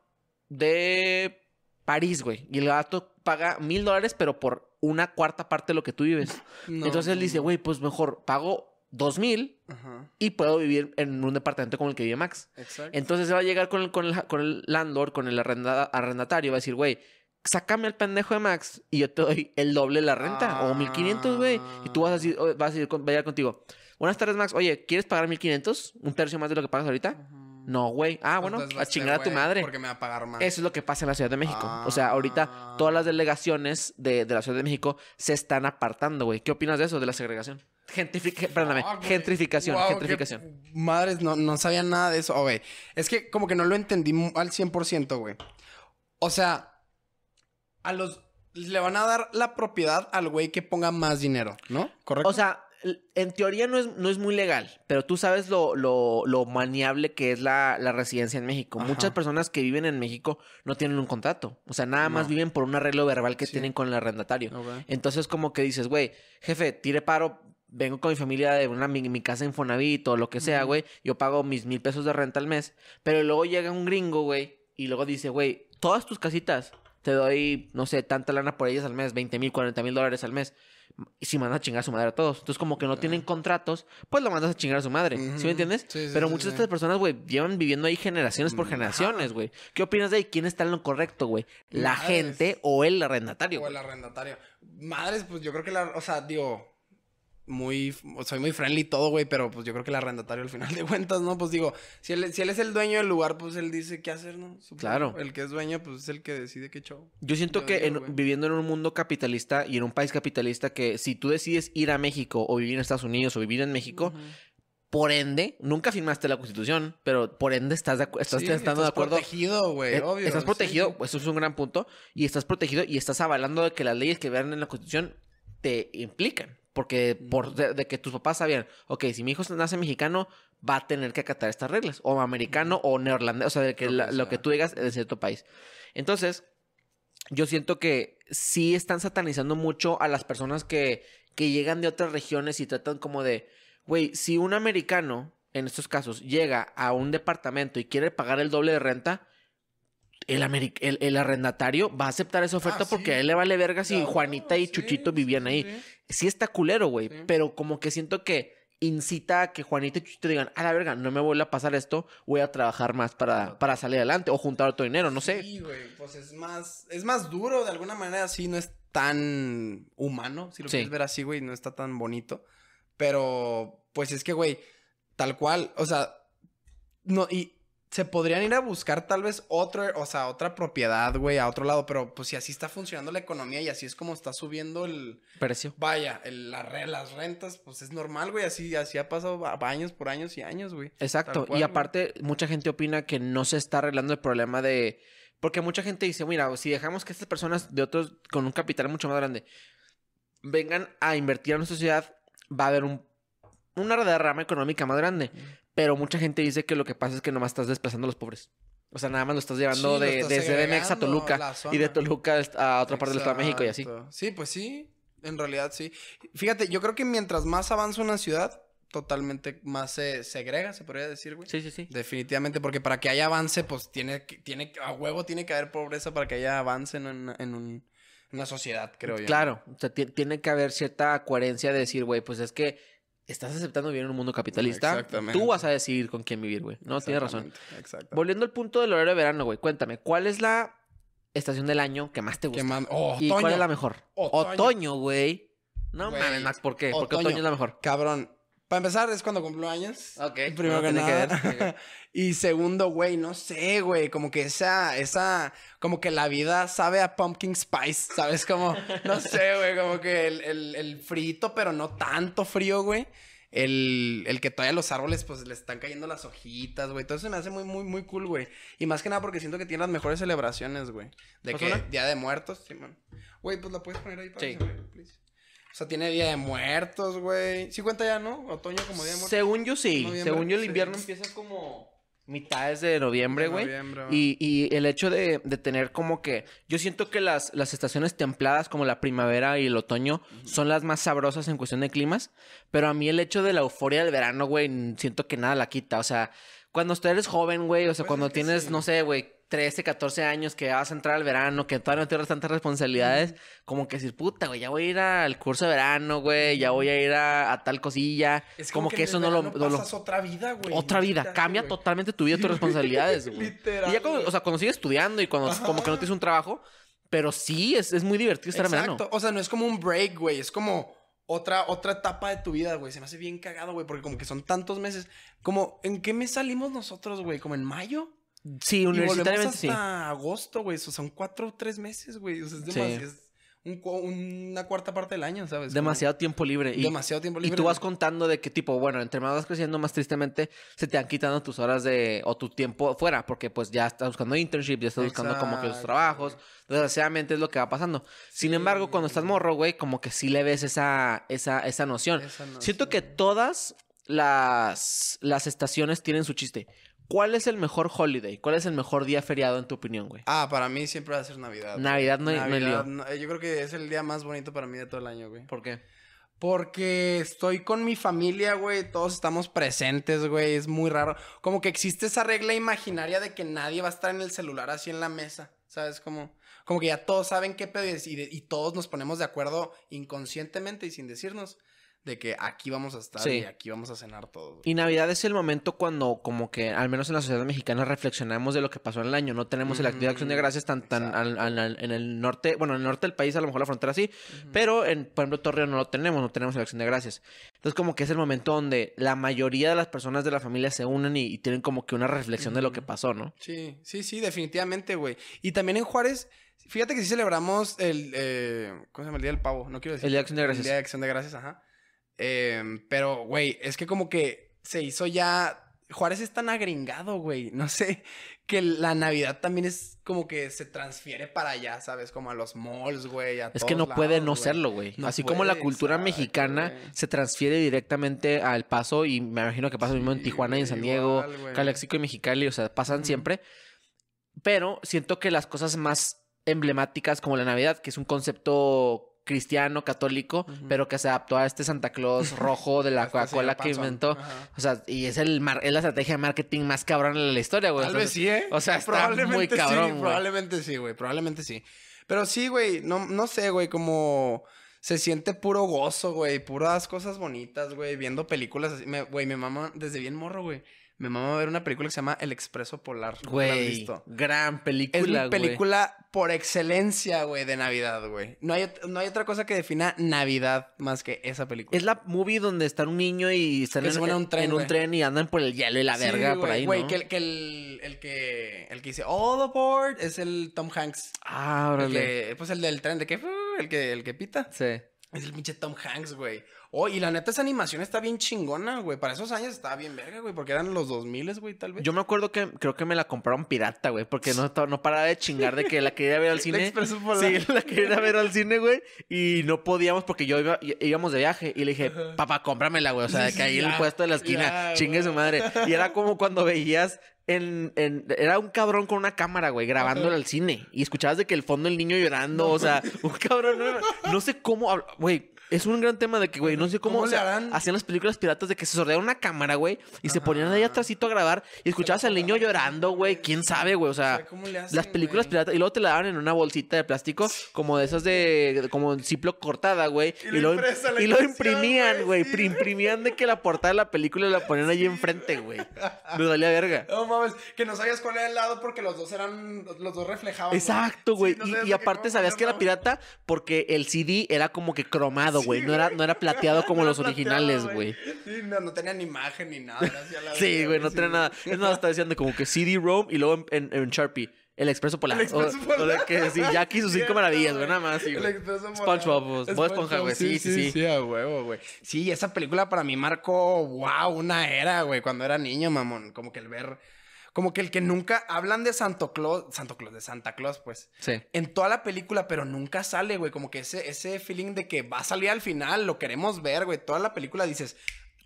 de París, güey, y el gato paga mil dólares, pero por una cuarta parte de lo que tú vives. Entonces él dice, güey, pues mejor pago dos mil y puedo vivir en un departamento como el que vive Max. Entonces se va a llegar con el, con con el landlord, con el arrendatario, va a decir, güey, sácame al pendejo de Max y yo te doy el doble de la renta o 1500, güey. Y tú vas a vas a ir contigo. Buenas tardes, Max. Oye, ¿quieres pagar 1500? ¿Un tercio más de lo que pagas ahorita? No, güey. Ah, pues bueno, a chingar a tu madre. Porque me va a pagar más. Eso es lo que pasa en la Ciudad de México. O sea, ahorita ah. todas las delegaciones de, la Ciudad de México se están apartando, güey. ¿Qué opinas de eso, de la segregación? Eh, gentrificación... perdóname, gentrificación, gentrificación. Madres, no, no sabía nada de eso, güey. es que como que no lo entendí al 100%, güey. O sea, a los le van a dar la propiedad al güey que ponga más dinero, ¿no? Correcto. O sea, en teoría no es, no es muy legal, pero tú sabes lo, lo, maniable que es la, residencia en México. Muchas personas que viven en México no tienen un contrato. O sea, nada más viven por un arreglo verbal que tienen con el arrendatario. Entonces, como que dices, güey, jefe, tire paro, vengo con mi familia de una, mi, casa en Fonavito o lo que sea, güey. Yo pago mis mil pesos de renta al mes. Pero luego llega un gringo, güey, y luego dice, güey, todas tus casitas te doy, no sé, tanta lana por ellas al mes, 20 mil, 40 mil dólares al mes. Y si mandas a chingar a su madre a todos. Entonces, como que no tienen ah. contratos, pues lo mandas a chingar a su madre. ¿Sí me entiendes? Pero muchas de estas personas, güey, llevan viviendo ahí generaciones por mm. generaciones, güey. ¿Qué opinas de ahí? ¿Quién está en lo correcto, güey? ¿La gente o el arrendatario? O el arrendatario. Madres, pues yo creo que la. O sea, digo, muy, soy muy friendly todo, güey, pero pues yo creo que el arrendatario al final de cuentas, ¿no? Pues digo, si él, si él es el dueño del lugar, pues él dice qué hacer, ¿no? Claro. El que es dueño, pues es el que decide qué show. Yo siento que viviendo en un mundo capitalista y en un país capitalista que si tú decides ir a México o vivir en Estados Unidos o vivir en México, Por ende, nunca firmaste la constitución, pero por ende estás, de acuerdo. estás de acuerdo. protegido, güey, eh, obvio. Estás protegido, pues eso es un gran punto. Y estás protegido y estás avalando de que las leyes que vean en la constitución te implican. Porque por de, que tus papás sabían, ok, si mi hijo nace mexicano, va a tener que acatar estas reglas, o americano o neerlandés, o sea, de que lo que tú digas de cierto país. Entonces, yo siento que sí están satanizando mucho a las personas que, que llegan de otras regiones y tratan como de, güey, si un americano, en estos casos, llega a un departamento y quiere pagar el doble de renta, el, el, arrendatario va a aceptar esa oferta ah, porque a él le vale verga si Juanita y Chuchito vivían ahí. Sí, está culero, güey, pero como que siento que incita a que Juanita y Chuchito digan, a la verga, no me vuelve a pasar esto, voy a trabajar más para, para salir adelante o juntar otro dinero, no sé. Sí, güey, pues es más, es más duro de alguna manera, sí no es tan humano, si lo quieres ver así, güey, no está tan bonito, pero pues es que, güey, tal cual, o sea, no, y se podrían ir a buscar tal vez otro, o sea, otra propiedad, güey, a otro lado, pero pues si así está funcionando la economía y así es como está subiendo el precio. Vaya, las rentas, pues es normal, güey, así, así ha pasado años por años y años, güey. Exacto, y aparte mucha gente opina que no se está arreglando el problema de... Porque mucha gente dice, mira, si dejamos que estas personas de otros con un capital mucho más grande vengan a invertir en nuestra ciudad, va a haber un una rama económica más grande. Pero mucha gente dice que lo que pasa es que nomás estás desplazando a los pobres. O sea, nada más lo estás llevando desde a Toluca y de Toluca a otra parte del Estado de México y así. Sí, pues sí, en realidad sí. Fíjate, yo creo que mientras más avanza una ciudad, totalmente más se segrega, se podría decir, güey. Sí, sí, sí. Definitivamente, porque para que haya avance, pues tiene que, tiene, a huevo tiene que haber pobreza para que haya avance en, una sociedad, creo yo. Claro, o sea, tiene que haber cierta coherencia de decir, güey, pues es que estás aceptando vivir en un mundo capitalista, exactamente. tú vas a decidir con quién vivir, güey. No, tienes razón. Volviendo al punto del horario de verano, güey, cuéntame, ¿cuál es la estación del año que más te gusta? Oh, ¿Y cuál es la mejor? Otoño, güey. No mames, Max, ¿por qué? Porque otoño es la mejor. Cabrón, para empezar, es cuando cumplo años. Ok. Primero que nada. y segundo, güey, no sé, güey. Como que esa, esa, como que la vida sabe a pumpkin spice, ¿sabes? Como, no sé, güey, como que el, el, el frito, pero no tanto frío, güey. El, el, que todavía los árboles, pues, le están cayendo las hojitas, güey. Todo eso me hace muy, muy, muy cool, güey. Y más que nada porque siento que tiene las mejores celebraciones, güey. De que Día de Muertos, sí, man. Güey, pues la puedes poner ahí para sí. que please. O sea, tiene Día de Muertos, güey. Sí cuenta ya, ¿no? Otoño como Día de Muertos. Según yo sí. Según yo el invierno empieza como mitades de noviembre, güey. Y, y, el hecho de, tener como que... Yo siento que las, las estaciones templadas como la primavera y el otoño son las más sabrosas en cuestión de climas. Pero a mí el hecho de la euforia del verano, güey, siento que nada la quita. O sea, cuando usted eres joven, güey, o sea, pues cuando tienes, no sé, güey, 13, 14 años, que vas a entrar al verano, que todavía no tienes tantas responsabilidades, como que decir, puta, güey, ya voy a ir al curso de verano, güey, ya voy a ir a, tal cosilla. Es como, que, eso no lo, Pasas otra vida, güey. Otra vida. cambia totalmente tu vida, tus responsabilidades, güey. Literal. ya o sea, cuando sigues estudiando y cuando como que no tienes un trabajo, pero sí, es, muy divertido estar en verano. O sea, no es como un break, güey, es como otra, otra etapa de tu vida, güey. Se me hace bien cagado, güey, porque como que son tantos meses. Como, ¿en qué mes salimos nosotros, güey? ¿Como en mayo? Sí, universitariamente y agosto, güey. O son cuatro o tres meses, güey. O sea, es una cuarta parte del año, ¿sabes? Demasiado tiempo libre. Y, demasiado tiempo libre. Y tú vas contando de que, tipo, bueno, entre más vas creciendo, más tristemente se te han quitando tus horas de o tu tiempo fuera, porque pues ya estás buscando internship, ya estás buscando como que los trabajos. Desgraciadamente es lo que va pasando. Sin embargo, cuando estás morro, güey, como que sí le ves esa, esa, noción. Siento que todas las, las estaciones tienen su chiste. ¿Cuál es el mejor holiday? ¿Cuál es el mejor día feriado en tu opinión, güey? Ah, para mí siempre va a ser Navidad. Navidad no, eh, yo creo que es el día más bonito para mí de todo el año, güey. ¿Por qué? Porque estoy con mi familia, güey. Todos estamos presentes, güey. Es muy raro. Como que existe esa regla imaginaria de que nadie va a estar en el celular así en la mesa. ¿Sabes? Como, como que ya todos saben qué pedir y todos nos ponemos de acuerdo inconscientemente y sin decirnos de que aquí vamos a estar y aquí vamos a cenar todo. Y Navidad es el momento cuando, como que, al menos en la sociedad mexicana, reflexionamos de lo que pasó en el año. No tenemos el de acción de gracias tan, tan en el norte, bueno, en el norte del país, a lo mejor la frontera sí, pero en, por ejemplo, Torreón no lo tenemos, no tenemos el acción de gracias. Entonces, como que es el momento donde la mayoría de las personas de la familia se unen y, tienen como que una reflexión de lo que pasó, ¿no? Sí, sí, sí, definitivamente, güey. Y también en Juárez. Fíjate que sí celebramos el. Eh, ¿Cómo se llama? El Día del Pavo. No quiero decir. El Día de Acción de Gracias. El Día de Acción de Gracias, ajá. Eh, pero, güey, es que como que se hizo ya. Juárez es tan agringado, güey. No sé, que la Navidad también es como que se transfiere para allá, ¿sabes? Como a los malls, güey. es que no puede no serlo, güey. Así como la cultura mexicana se transfiere directamente al Paso y me imagino que pasa lo mismo en Tijuana y en San Diego, Calexico y Mexicali, o sea, pasan siempre. Pero siento que las cosas más emblemáticas como la Navidad, que es un concepto cristiano, católico, pero que se adaptó a este Santa Claus rojo de la Coca-Cola que inventó. O sea, y es el la estrategia de marketing más cabrón de la historia, güey. Tal vez sí, ¿eh? O sea, está muy cabrón, sí, Probablemente sí, güey. Probablemente sí. Pero sí, güey, no, no sé, güey, como se siente puro gozo, güey, puras cosas bonitas, güey, viendo películas así. güey, mi mamá desde bien morro, güey. Me a ver una película que se llama El Expreso Polar. Güey, gran película, Es la película por excelencia, güey, de Navidad, güey. No hay, otra cosa que defina Navidad más que esa película. Es la movie donde está un niño y se en, un tren, en un tren y andan por el hielo y la verga por ahí, güey, ¿no? Güey, que, el, que el que dice All Aboard es el Tom Hanks. Ah, órale. pues el del tren de que el que el que pita. Sí. Es el pinche Tom Hanks, güey. Oh, y la neta, esa animación está bien chingona, güey. Para esos años estaba bien verga, güey. Porque eran los 2000, güey, tal vez. Yo me acuerdo que creo que me la compraron pirata, güey. Porque no, no paraba de chingar de que la quería ver al cine. sí, la quería ver al cine, güey. Y no podíamos porque yo íbamos de viaje. Y le dije, papá, cómpramela, güey. O sea, que ahí en el puesto de la esquina, chingue su madre. Y era como cuando veías en, era un cabrón con una cámara, güey, grabándolo al cine. Y escuchabas de que el fondo el niño llorando, o sea, un cabrón, no, no sé cómo, güey, es un gran tema de que, güey, no sé cómo, hacían las películas piratas de que se sordeaba una cámara, güey, y se ponían ahí atrásito a grabar y escuchabas al niño llorando, güey, quién sabe, güey, o sea, las películas piratas y luego te la daban en una bolsita de plástico como de esas de como en ciplo cortada, güey, y, y, lo, y lo, imprimían, güey, imprimían de que la portada de la película la ponían allí enfrente, güey. Me valía verga. No mames, que no sabías cuál era el lado porque los dos eran los dos reflejaban. Exacto, güey. y, y aparte sabías que era pirata porque el CD era como que cromado güey. no, era, no era plateado como los originales, güey. no, tenía tenían imagen ni nada. sí, güey, no tenía nada. Es nada, está diciendo como que CD-ROM y luego en, en, Sharpie. El Expreso Polar. El Expreso Polar. O, que sí, Jackie sus cinco maravillas, güey, nada más. el Expreso Polar. SpongeBob, Bob Esponja, güey. Sí, sí, sí. Sí, sí a huevo, güey. Sí, esa película para mí marcó, wow, una era, güey, cuando era niño, mamón. Como que el ver como que el que nunca hablan de Santo Claus, Santo Claus, de Santa Claus, pues. Sí. En toda la película, pero nunca sale, güey. Como que ese, ese feeling de que va a salir al final, lo queremos ver, güey. Toda la película dices,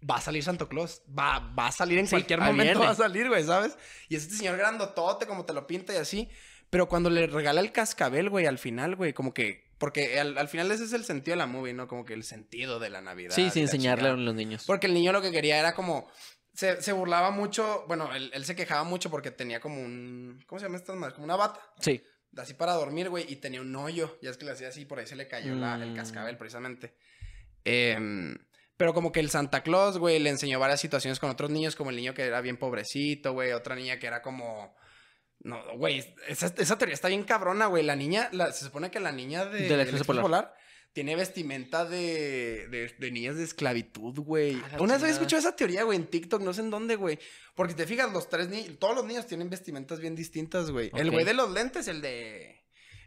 va a salir Santo Claus, va, va a salir en cualquier momento, va a salir, güey, ¿sabes? Y este señor grandotote, como te lo pinta y así. Pero cuando le regala el cascabel, güey, al final, güey, como que. Porque al, al, final ese es el sentido de la movie, ¿no? Como que el sentido de la Navidad. Sí, sí, enseñarle a los niños. Porque el niño lo que quería era como se, burlaba mucho, bueno, él, se quejaba mucho porque tenía como un, ¿cómo se llama esta madre? Como una bata. Sí. Así para dormir, güey, y tenía un hoyo, ya es que le hacía así, por ahí se le cayó el mm. cascabel precisamente. Em, pero como que el Santa Claus, güey, le enseñó varias situaciones con otros niños, como el niño que era bien pobrecito, güey, otra niña que era como... No, güey, esa, teoría está bien cabrona, güey. La niña, se supone que la niña de, del tiene vestimenta de, de, niñas de esclavitud, güey. Una vez había escuchado esa teoría, güey, en TikTok, no sé en dónde, güey. Porque te fijas, los tres niños, todos los niños tienen vestimentas bien distintas, güey. El güey de los lentes, el de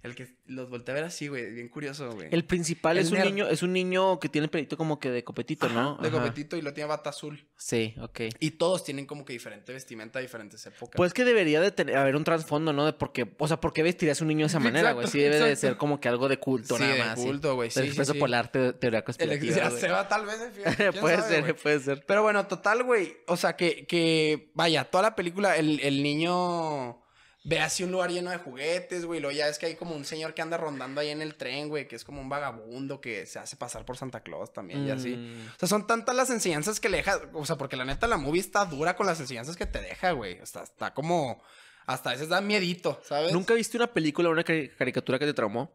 el que los voltea a ver así, güey, bien curioso, güey. El principal es un niño, es un niño que tiene el pelito como que de copetito, ¿no? De copetito y lo tiene bata azul. Sí, ok. Y todos tienen como que diferente vestimenta, diferentes épocas. Pues que debería de tener, haber un trasfondo, ¿no? De porque, o sea, ¿por qué vestirías a un niño de esa manera, güey? Sí, debe de ser como que algo de culto, nada más. De culto, güey. Sí, sí, sí, por el arte, teoría conspirativa. El, se va tal vez, fíjate, Puede ser, puede ser. Pero bueno, total, güey. O sea, que, vaya, toda la película, el niño ve así un lugar lleno de juguetes, güey. lo ya es que hay como un señor que anda rondando ahí en el tren, güey, que es como un vagabundo que se hace pasar por Santa Claus también y así. Mm. O sea, son tantas las enseñanzas que le deja. O sea, porque la neta la movie está dura con las enseñanzas que te deja, güey. O está como. Hasta a veces da miedito, ¿sabes? ¿Nunca viste una película o una caricatura que te traumó?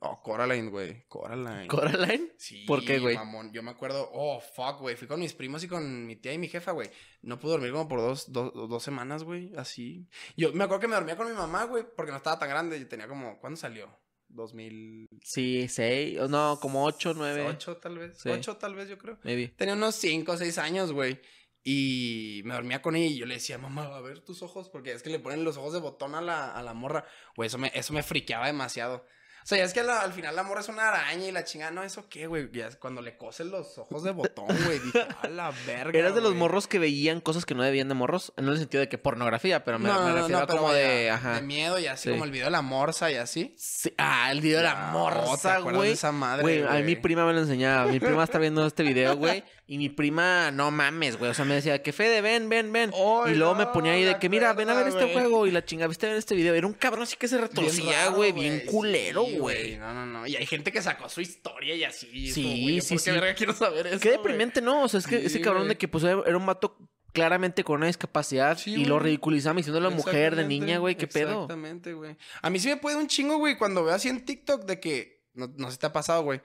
Oh, Coraline, güey. Coraline. ¿Coraline? Sí. ¿Por qué, güey? yo me acuerdo. Oh, fuck, güey. Fui con mis primos y con mi tía y mi jefa, güey. No pude dormir como por dos, dos, semanas, güey. Así. Yo me acuerdo que me dormía con mi mamá, güey, porque no estaba tan grande. Yo tenía como. ¿Cuándo salió? 2000. Sí, seis, no, como ocho, nueve Ocho, tal vez. ocho tal vez, yo creo. Tenía unos cinco o seis años, güey. Y me dormía con ella y yo le decía, mamá, a ver tus ojos, porque es que le ponen los ojos de botón a la, a la morra. Güey, eso me, eso me friqueaba demasiado. O sea, ya es que al final la morra es una araña y la chingada, no, eso qué, güey. cuando le cosen los ojos de botón, güey. a la verga. Eras de los morros que veían cosas que no debían de morros, en el sentido de que pornografía, pero me, refiero como de. ajá. De miedo y así, como el video de la morsa y así. Sí. Ah, el video de la morsa, güey. esa madre, güey, A mi prima me lo enseñaba. Mi prima está viendo este video, güey. Y mi prima, no mames, güey. O sea, me decía, que Fede, ven, ven, ven. y luego me ponía ahí de que, mira, ven a ver este juego. Y la chingada viste a ver este video. Era un cabrón así que se retorcía, güey. Bien, culero, güey. no, no, no. Y hay gente que sacó su historia y así. Sí, sí, ¿por sí. Qué quiero saber eso. Qué deprimente, ¿no? O sea, es que ese cabrón de que, pues, era un mato claramente con una discapacidad y lo ridiculizaba diciendo la mujer de niña, güey. ¿Qué pedo? Exactamente, güey. A mí sí me puede un chingo, güey, cuando veo así en TikTok de que. No, no se te ha pasado, güey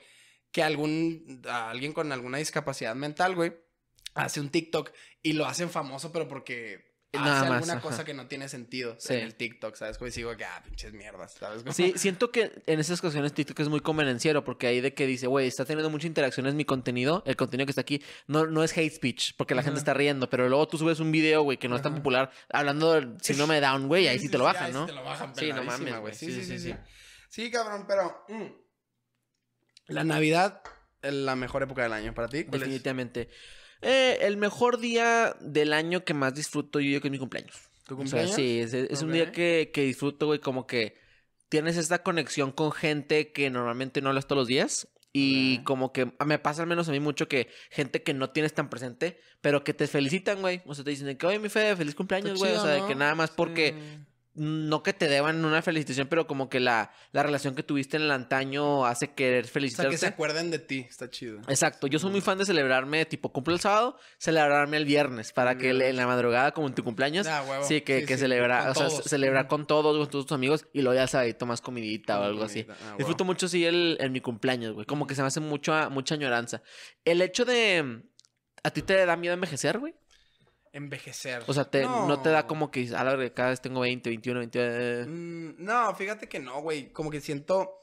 que algún, alguien con alguna discapacidad mental, güey, hace un TikTok y lo hacen famoso, pero porque hace alguna cosa que no tiene sentido en el TikTok, ¿sabes? sigo que, ah, pinches mierdas, ¿sabes? Sí, siento que en esas ocasiones TikTok es muy convenenciero porque ahí de que dice, güey, está teniendo mucha interacción en mi contenido, el contenido que está aquí no, no es hate speech porque la gente está riendo, pero luego tú subes un video, güey, que no es tan popular hablando del no me Down, güey, ahí sí, te lo bajan, ¿no? Sí, no güey. Sí sí sí, sí, cabrón, pero... Mm. La Navidad es la mejor época del año para ti. Definitivamente. Eh, el mejor día del año que más disfruto yo yo que es mi cumpleaños. O sea, sí, es, un día que, disfruto, güey, como que tienes esta conexión con gente que normalmente no hablas todos los días. Y como que me pasa al menos a mí mucho que gente que no tienes tan presente, pero que te felicitan, güey. O sea, te dicen que, oye, mi fe, feliz cumpleaños, güey. O sea, de que nada más porque no que te deban una felicitación, pero como que la, la relación que tuviste en el antaño hace querer felicitarte. O que se acuerden de ti, está chido. Exacto, yo soy muy fan de celebrarme, tipo, cumple el sábado, celebrarme el viernes, para mm, que en la madrugada, como en tu cumpleaños, ah, sí, que, celebrar, o sea, con todos, con todos tus amigos, y luego ya sabes, tomas comidita o algo así. Ah, Disfruto mucho, sí, el, en mi cumpleaños, güey, como que se me hace mucho, mucha añoranza. El hecho de... ¿A ti te da miedo envejecer, güey? envejecer. O sea, no. te da como que a la cada vez tengo 20, 21, 22. no, fíjate que no, güey. Como que siento.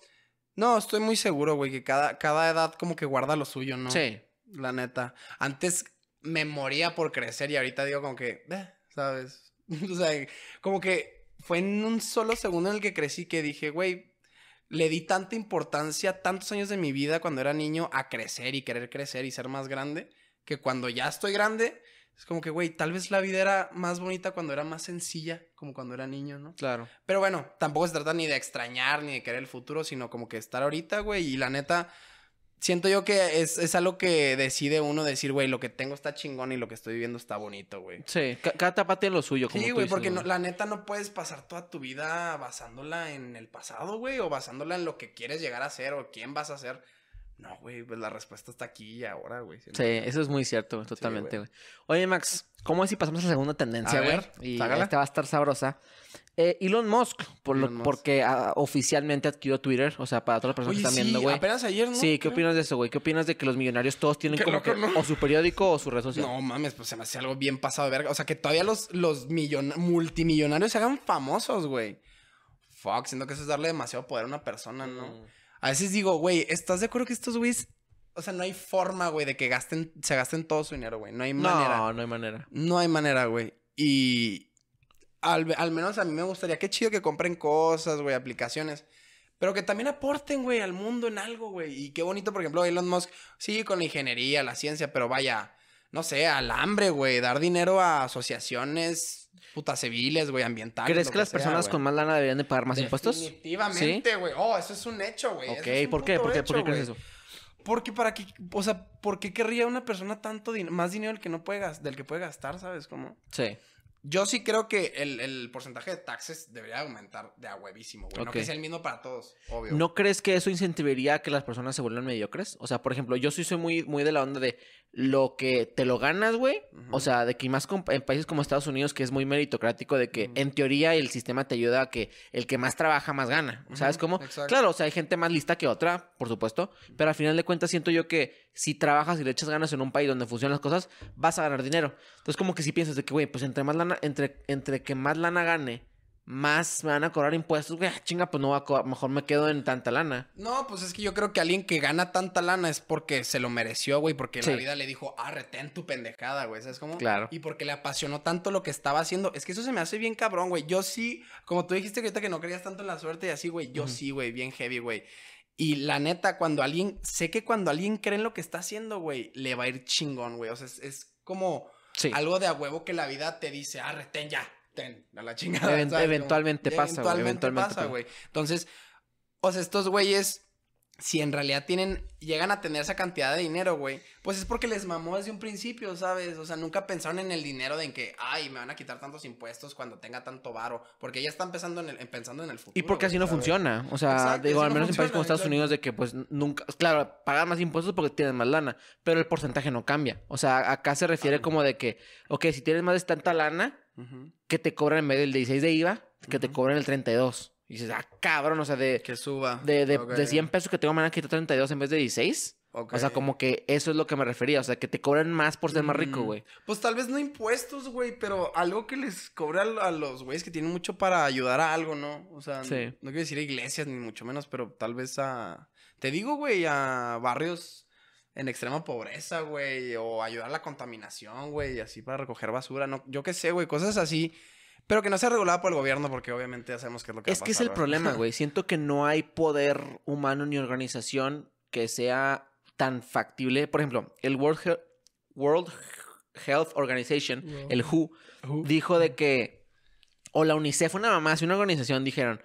No, estoy muy seguro, güey, que cada, cada edad como que guarda lo suyo, ¿no? Sí. La neta. Antes me moría por crecer y ahorita digo como que, eh", ¿sabes? o sea, como que fue en un solo segundo en el que crecí que dije, güey, le di tanta importancia, tantos años de mi vida cuando era niño a crecer y querer crecer y ser más grande, que cuando ya estoy grande, es como que, güey, tal vez la vida era más bonita cuando era más sencilla, como cuando era niño, ¿no? Claro. Pero bueno, tampoco se trata ni de extrañar ni de querer el futuro, sino como que estar ahorita, güey. Y la neta, siento yo que es, algo que decide uno decir, güey, lo que tengo está chingón y lo que estoy viviendo está bonito, güey. Sí, cada tapate lo suyo, como Sí, güey, porque la neta no puedes pasar toda tu vida basándola en el pasado, güey, o basándola en lo que quieres llegar a ser o quién vas a ser. No, güey, pues la respuesta está aquí y ahora, güey. Sí, eso es muy cierto, totalmente, güey. Oye, Max, ¿cómo es si pasamos a la segunda tendencia, güey? Y te esta va a estar sabrosa. Eh, Elon Musk, por lo, porque ah, oficialmente adquirió Twitter, o sea, para todas las personas que están viendo, güey. apenas ayer, ¿no? Sí, ¿qué opinas de eso, güey? ¿Qué opinas de que los millonarios todos tienen como que, o su periódico o su red social? No mames, pues se me hace algo bien pasado de verga. O sea, que todavía los, los multimillonarios se hagan famosos, güey. Fuck, siento que eso es darle demasiado poder a una persona, ¿no? Mm. A veces digo, güey, ¿estás de acuerdo que estos güeyes o sea, no hay forma, güey, de que gasten, se gasten todo su dinero, güey. No hay manera. No, no hay manera. No hay manera, güey. Y al, menos a mí me gustaría, qué chido que compren cosas, güey, aplicaciones. Pero que también aporten, güey, al mundo en algo, güey. Y qué bonito, por ejemplo, Elon Musk, sí, con la ingeniería, la ciencia, pero vaya, no sé, al hambre, güey. Dar dinero a asociaciones putas civiles, güey, Ambiental, ¿Crees que, las personas con más lana deberían de pagar más impuestos? Definitivamente, güey. Oh, eso es un hecho, güey. Ok, ¿por, qué? ¿por qué? crees eso? Porque para qué, o sea, ¿por qué querría una persona tanto dinero más dinero del que no puede del que puede gastar, sabes cómo? Sí. Yo sí creo que el, porcentaje de taxes debería aumentar de a huevísimo, güey. No que sea el mismo para todos, obvio. ¿No crees que eso incentivaría a que las personas se vuelvan mediocres? O sea, por ejemplo, yo sí soy muy, muy de la onda de lo que te lo ganas, güey. O sea, de que más en países como Estados Unidos, que es muy meritocrático, de que en teoría el sistema te ayuda a que el que más trabaja más gana. ¿Sabes cómo? Claro, o sea, hay gente más lista que otra, por supuesto. Pero al final de cuentas siento yo que si trabajas y le echas ganas en un país donde funcionan las cosas, vas a ganar dinero. Entonces, como que si piensas de que, güey, pues entre más lana, entre, entre que más lana gane, más me van a cobrar impuestos, güey, ah, chinga, pues no va a mejor me quedo en tanta lana. No, pues es que yo creo que alguien que gana tanta lana es porque se lo mereció, güey, porque en la vida le dijo, ah, retén tu pendejada, güey, ¿sabes cómo? Claro. Y porque le apasionó tanto lo que estaba haciendo. Es que eso se me hace bien cabrón, güey. Yo sí, como tú dijiste ahorita que no creías tanto en la suerte y así, güey, yo sí, güey, bien heavy, güey. Y la neta, cuando alguien, sé que cuando alguien cree en lo que está haciendo, güey, le va a ir chingón, güey. O sea, es, como algo de a huevo que la vida te dice, arre, ten ya, ten, a la chingada. eventualmente pasa, güey. eventualmente pasa, güey. Entonces, o sea, estos güeyes si en realidad tienen, llegan a tener esa cantidad de dinero, güey, pues es porque les mamó desde un principio, ¿sabes? O sea, nunca pensaron en el dinero de en que, ay, me van a quitar tantos impuestos cuando tenga tanto varo, porque ya están pensando en el, pensando en el futuro. Y porque así no funciona, o sea, digo, al menos en países como Estados Unidos, de que pues nunca, claro, pagan más impuestos porque tienes más lana, pero el porcentaje no cambia. O sea, acá se refiere como de que, ok, si tienes más de tanta lana, que te cobran en medio del 16 de IVA, que te cobran el 32. Y dices, ah, cabrón, o sea, de. Que suba. De, de, 100 pesos que tengo, me van a quitar 32 en vez de 16. O sea, como que eso es lo que me refería. O sea, que te cobran más por ser más mm. rico, güey. Pues tal vez no impuestos, güey, pero algo que les cobre a los güeyes que tienen mucho para ayudar a algo, ¿no? O sea, no, quiero decir a iglesias ni mucho menos, pero tal vez a. Te digo, güey, a barrios en extrema pobreza, güey, o ayudar a la contaminación, güey, así para recoger basura, no, yo qué sé, güey, cosas así pero que no sea regulado por el gobierno, porque obviamente ya sabemos que es lo que Es que es el problema, güey. Siento que no hay poder humano ni organización que sea tan factible. Por ejemplo, el World, World Health Organization, el WHO, dijo de que. O la UNICEF, una mamá, si una organización dijeron.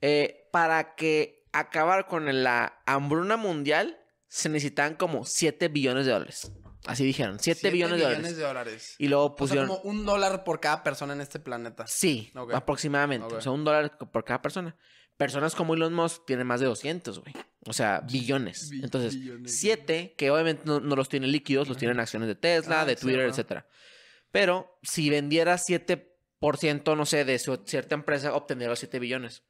Eh, para que acabar con la hambruna mundial, se necesitan como 7 billones de dólares. Así dijeron, 7 billones de dólares. Y luego pusieron. O como un dólar por cada persona en este planeta. Sí, aproximadamente. O sea, un dólar por cada persona. Personas como Elon Musk tienen más de 200, güey. O sea, billones. Entonces, 7, que obviamente no, los tiene líquidos, los tienen acciones de Tesla, ah, de Twitter, etcétera. Pero si vendiera 7%, no sé, de su cierta empresa, obtendría los 7 billones.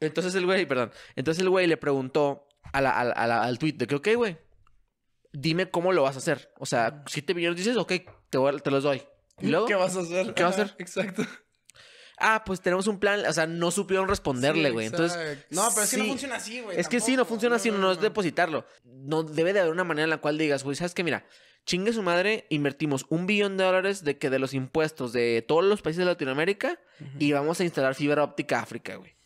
Entonces el güey, perdón. Entonces el güey le preguntó al tweet de que, ok, güey, dime cómo lo vas a hacer. O sea, si te millones dices, ok, te, te los doy. ¿Y luego? ¿Qué vas a hacer? ¿Qué vas a hacer? Exacto. Ah, pues tenemos un plan. O sea, no supieron responderle, güey. Entonces. No, pero es que no funciona así, güey. Es que sí, no funciona así, no, es depositarlo. No debe de haber una manera en la cual digas, güey, ¿sabes que Mira, chingue su madre, invertimos un billón de dólares de que de los impuestos de todos los países de Latinoamérica y vamos a instalar fibra óptica a África, güey.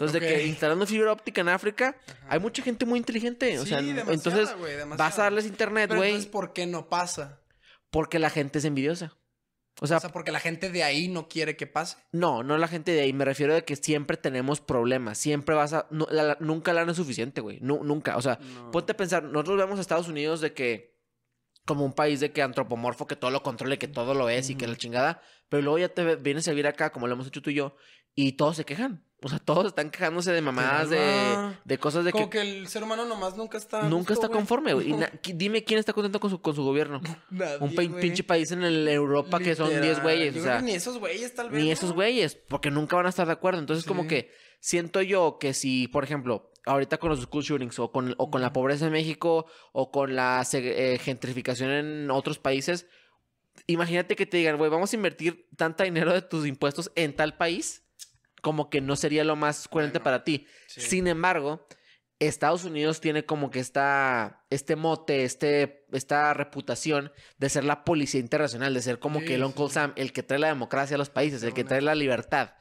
Entonces, de que instalando fibra óptica en África, hay mucha gente muy inteligente. o sea, entonces vas a darles internet, güey. Entonces, ¿por qué no pasa? Porque la gente es envidiosa. O sea, o sea, porque la gente de ahí no quiere que pase. No, no la gente de ahí. Me refiero a que siempre tenemos problemas. Siempre vas a. nunca la no es suficiente, güey. nunca. O sea, ponte a pensar. Nosotros vemos a Estados Unidos de que. Como un país de que antropomorfo, que todo lo controle, que todo lo es y que la chingada. Pero luego ya te vienes a vivir acá, como lo hemos hecho tú y yo y todos se quejan. O sea, todos están quejándose de mamadas, de, cosas de que... Como que el ser humano nomás nunca está... Nunca está conforme, güey. Dime quién está contento con su, con su gobierno. Un pinche país en el Europa que son 10 güeyes. ni esos güeyes tal vez. Ni esos güeyes, porque nunca van a estar de acuerdo. Entonces, como que siento yo que si, por ejemplo, ahorita con los school shootings o con, o con la pobreza en México o con la eh, gentrificación en otros países, imagínate que te digan, güey, vamos a invertir tanto dinero de tus impuestos en tal país como que no sería lo más coherente para ti. Sin embargo, Estados Unidos tiene como que está este mote, este, esta reputación de ser la policía internacional, de ser como que el Uncle Sam, el que trae la democracia a los países, el que trae la libertad.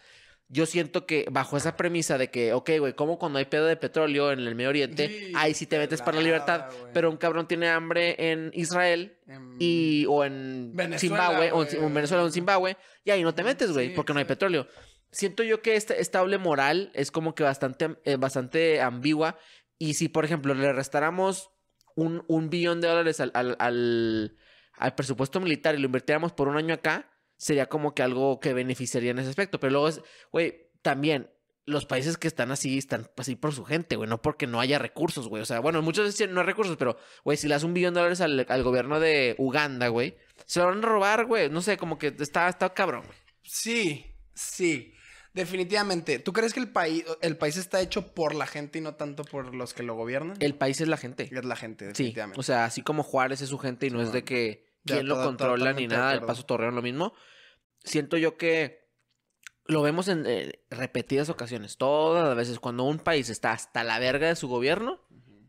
Yo siento que bajo esa premisa de que, ok, güey, como cuando hay pedo de petróleo en el Medio Oriente, ahí sí te metes para la libertad, pero un cabrón tiene hambre en Israel Y, o en Zimbabue, o en, Venezuela o en Zimbabue, y ahí no te metes, güey, porque no hay petróleo siento yo que esta estable moral es como que bastante, eh, bastante ambigua. Y si, por ejemplo, le restáramos un, billón de dólares al, presupuesto militar y lo invirtiéramos por un año acá, sería como que algo que beneficiaría en ese aspecto. Pero luego es, güey, también los países que están así están así por su gente, güey, no porque no haya recursos, güey. O sea, bueno, muchos veces no hay recursos, pero, güey, si le das un billón de dólares al, gobierno de Uganda, güey, se lo van a robar, güey. No sé, como que está, está cabrón, güey. Sí, sí. Definitivamente. ¿Tú crees que el país, el país está hecho por la gente y no tanto por los que lo gobiernan? El país es la gente. Es la gente, definitivamente. Sí. O sea, así como Juárez es su gente y no, es de que quién lo controla ni nada, el paso Torreón lo mismo. Siento yo que lo vemos en eh, repetidas ocasiones. Todas las veces cuando un país está hasta la verga de su gobierno,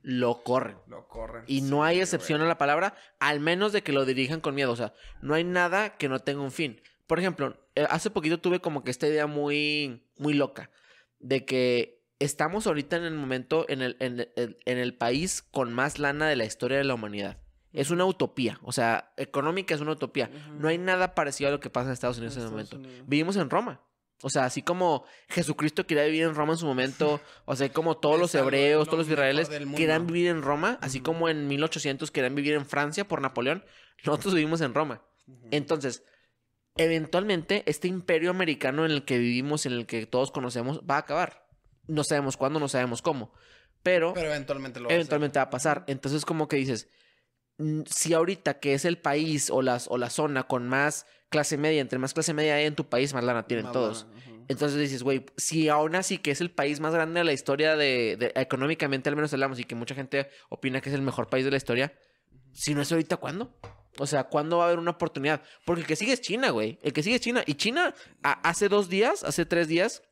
lo corren. Lo corren. Y no hay excepción a la palabra, al menos de que lo dirijan con miedo. O sea, no hay nada que no tenga un fin. Por ejemplo, eh, hace poquito tuve como que esta idea muy, muy loca de que estamos ahorita en el momento, en el, en, el, país con más lana de la historia de la humanidad. Es una utopía, o sea, económica es una utopía. No hay nada parecido a lo que pasa en Estados Unidos en, ese momento. Vivimos en Roma. O sea, así como Jesucristo quería vivir en Roma en su momento, o sea, como todos los hebreos, todos los israelíes querían vivir en Roma, así como en 1800 querían vivir en Francia por Napoleón, nosotros vivimos en Roma. Entonces, eventualmente este imperio americano en el que vivimos, en el que todos conocemos, va a acabar. No sabemos cuándo, no sabemos cómo. Pero, eventualmente, va, a pasar. Entonces, como que dices, si ahorita que es el país o, la zona con más clase media, entre más clase media hay en tu país, más lana tienen todos. Entonces dices, güey, si aún así que es el país más grande de la historia de económicamente al menos hablamos y que mucha gente opina que es el mejor país de la historia, si no es ahorita, ¿cuándo? O sea, ¿cuándo va a haber una oportunidad? Porque el que sigue es China, güey. El que sigue es China. Y China, hace dos días, hace tres días,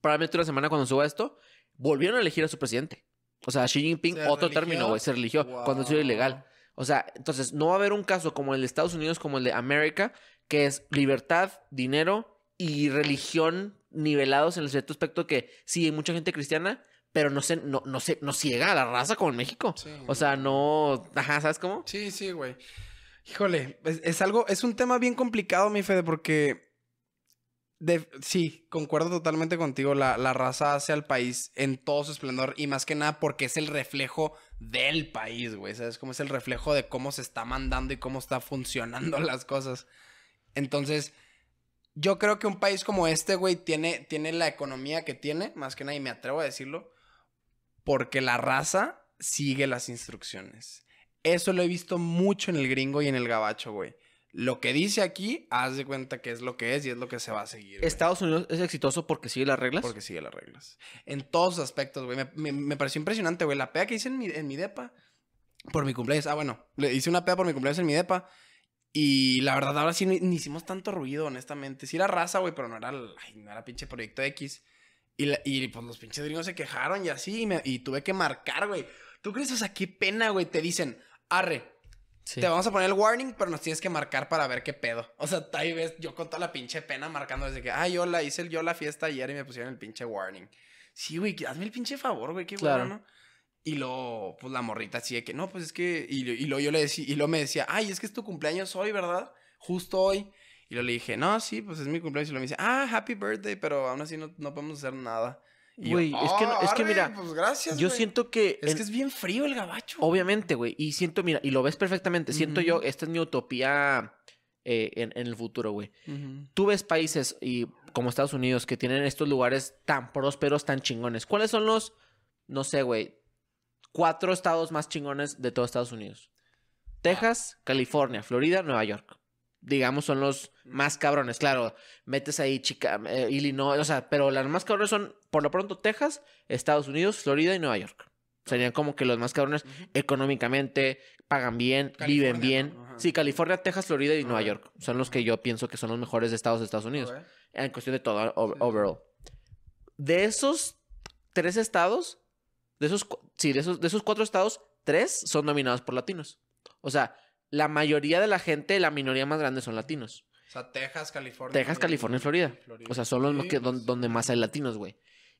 probablemente una semana cuando suba esto, volvieron a elegir a su presidente. O sea, Xi Jinping, otro término, güey, se religió cuando eso ilegal. O sea, entonces no va a haber un caso como el de Estados Unidos, como el de América, que es libertad, dinero y religión nivelados en el cierto aspecto que sí hay mucha gente cristiana, pero no se, no, no se, no ciega a la raza como en México. o sea, no. Ajá, ¿sabes cómo? Sí, sí, güey. Híjole, es, algo, es un tema bien complicado, mi Fede, porque. sí, concuerdo totalmente contigo. La, raza hace al país en todo su esplendor y más que nada porque es el reflejo del país, güey. ¿Sabes cómo es el reflejo de cómo se está mandando y cómo está funcionando las cosas? Entonces, yo creo que un país como este, güey, tiene, tiene la economía que tiene, más que nada, y me atrevo a decirlo, porque la raza sigue las instrucciones. Eso lo he visto mucho en el gringo y en el gabacho, güey. Lo que dice aquí, haz de cuenta que es lo que es y es lo que se va a seguir. Estados Unidos es exitoso porque sigue las reglas. Porque sigue las reglas. En todos aspectos, güey. Me, pareció impresionante, güey. La pea que hice en mi, depa por mi cumpleaños. Ah, bueno, le hice una pea por mi cumpleaños en mi depa. Y la verdad, ahora sí ni, hicimos tanto ruido, honestamente. Sí era raza, güey, pero no era, no era pinche proyecto X. Y, pues los pinches gringos se quejaron y así, y, tuve que marcar, güey. ¿Tú crees? O sea, qué pena, güey. Te dicen, arre, Te vamos a poner el warning, pero nos tienes que marcar para ver qué pedo. O sea, ahí ves, yo con toda la pinche pena marcando desde que, ay, yo la hice el, yo la fiesta ayer y me pusieron el pinche warning. Sí, güey, hazme el pinche favor, güey, qué bueno, Y luego, pues la morrita así de que, no, pues es que, y, y luego yo le decía, y luego me decía, ay, es que es tu cumpleaños hoy, ¿verdad? Justo hoy. Y le dije, no, sí, pues es mi cumpleaños. Y lo me dice, ah, happy birthday, pero aún así no, podemos hacer nada. Güey, es, que es que mira, pues, gracias, yo siento que... Es que es bien frío el gabacho. Obviamente, güey. Y siento, mira, y lo ves perfectamente. Siento yo, esta es mi utopía eh, en, el futuro, güey. Tú ves países y, como Estados Unidos que tienen estos lugares tan prósperos, tan chingones. ¿Cuáles son los, no sé, güey, cuatro estados más chingones de todo Estados Unidos? Ah. Texas, California, Florida, Nueva York digamos, son los más cabrones. Claro, metes ahí Chica, eh, Illinois, o sea, pero las más cabrones son, por lo pronto, Texas, Estados Unidos, Florida y Nueva York. Serían como que los más cabrones económicamente, pagan bien, viven bien. Sí, California, Texas, Florida y Nueva York. Son los que yo pienso que son los mejores estados de Estados Unidos. En cuestión de todo, overall. De esos tres estados, de esos, de esos, de esos cuatro estados, tres son dominados por latinos. O sea, la mayoría de la gente, la minoría más grande son latinos. O sea, Texas, California. Texas, California y Florida. O sea, son los que, pues, donde, más hay latinos, güey.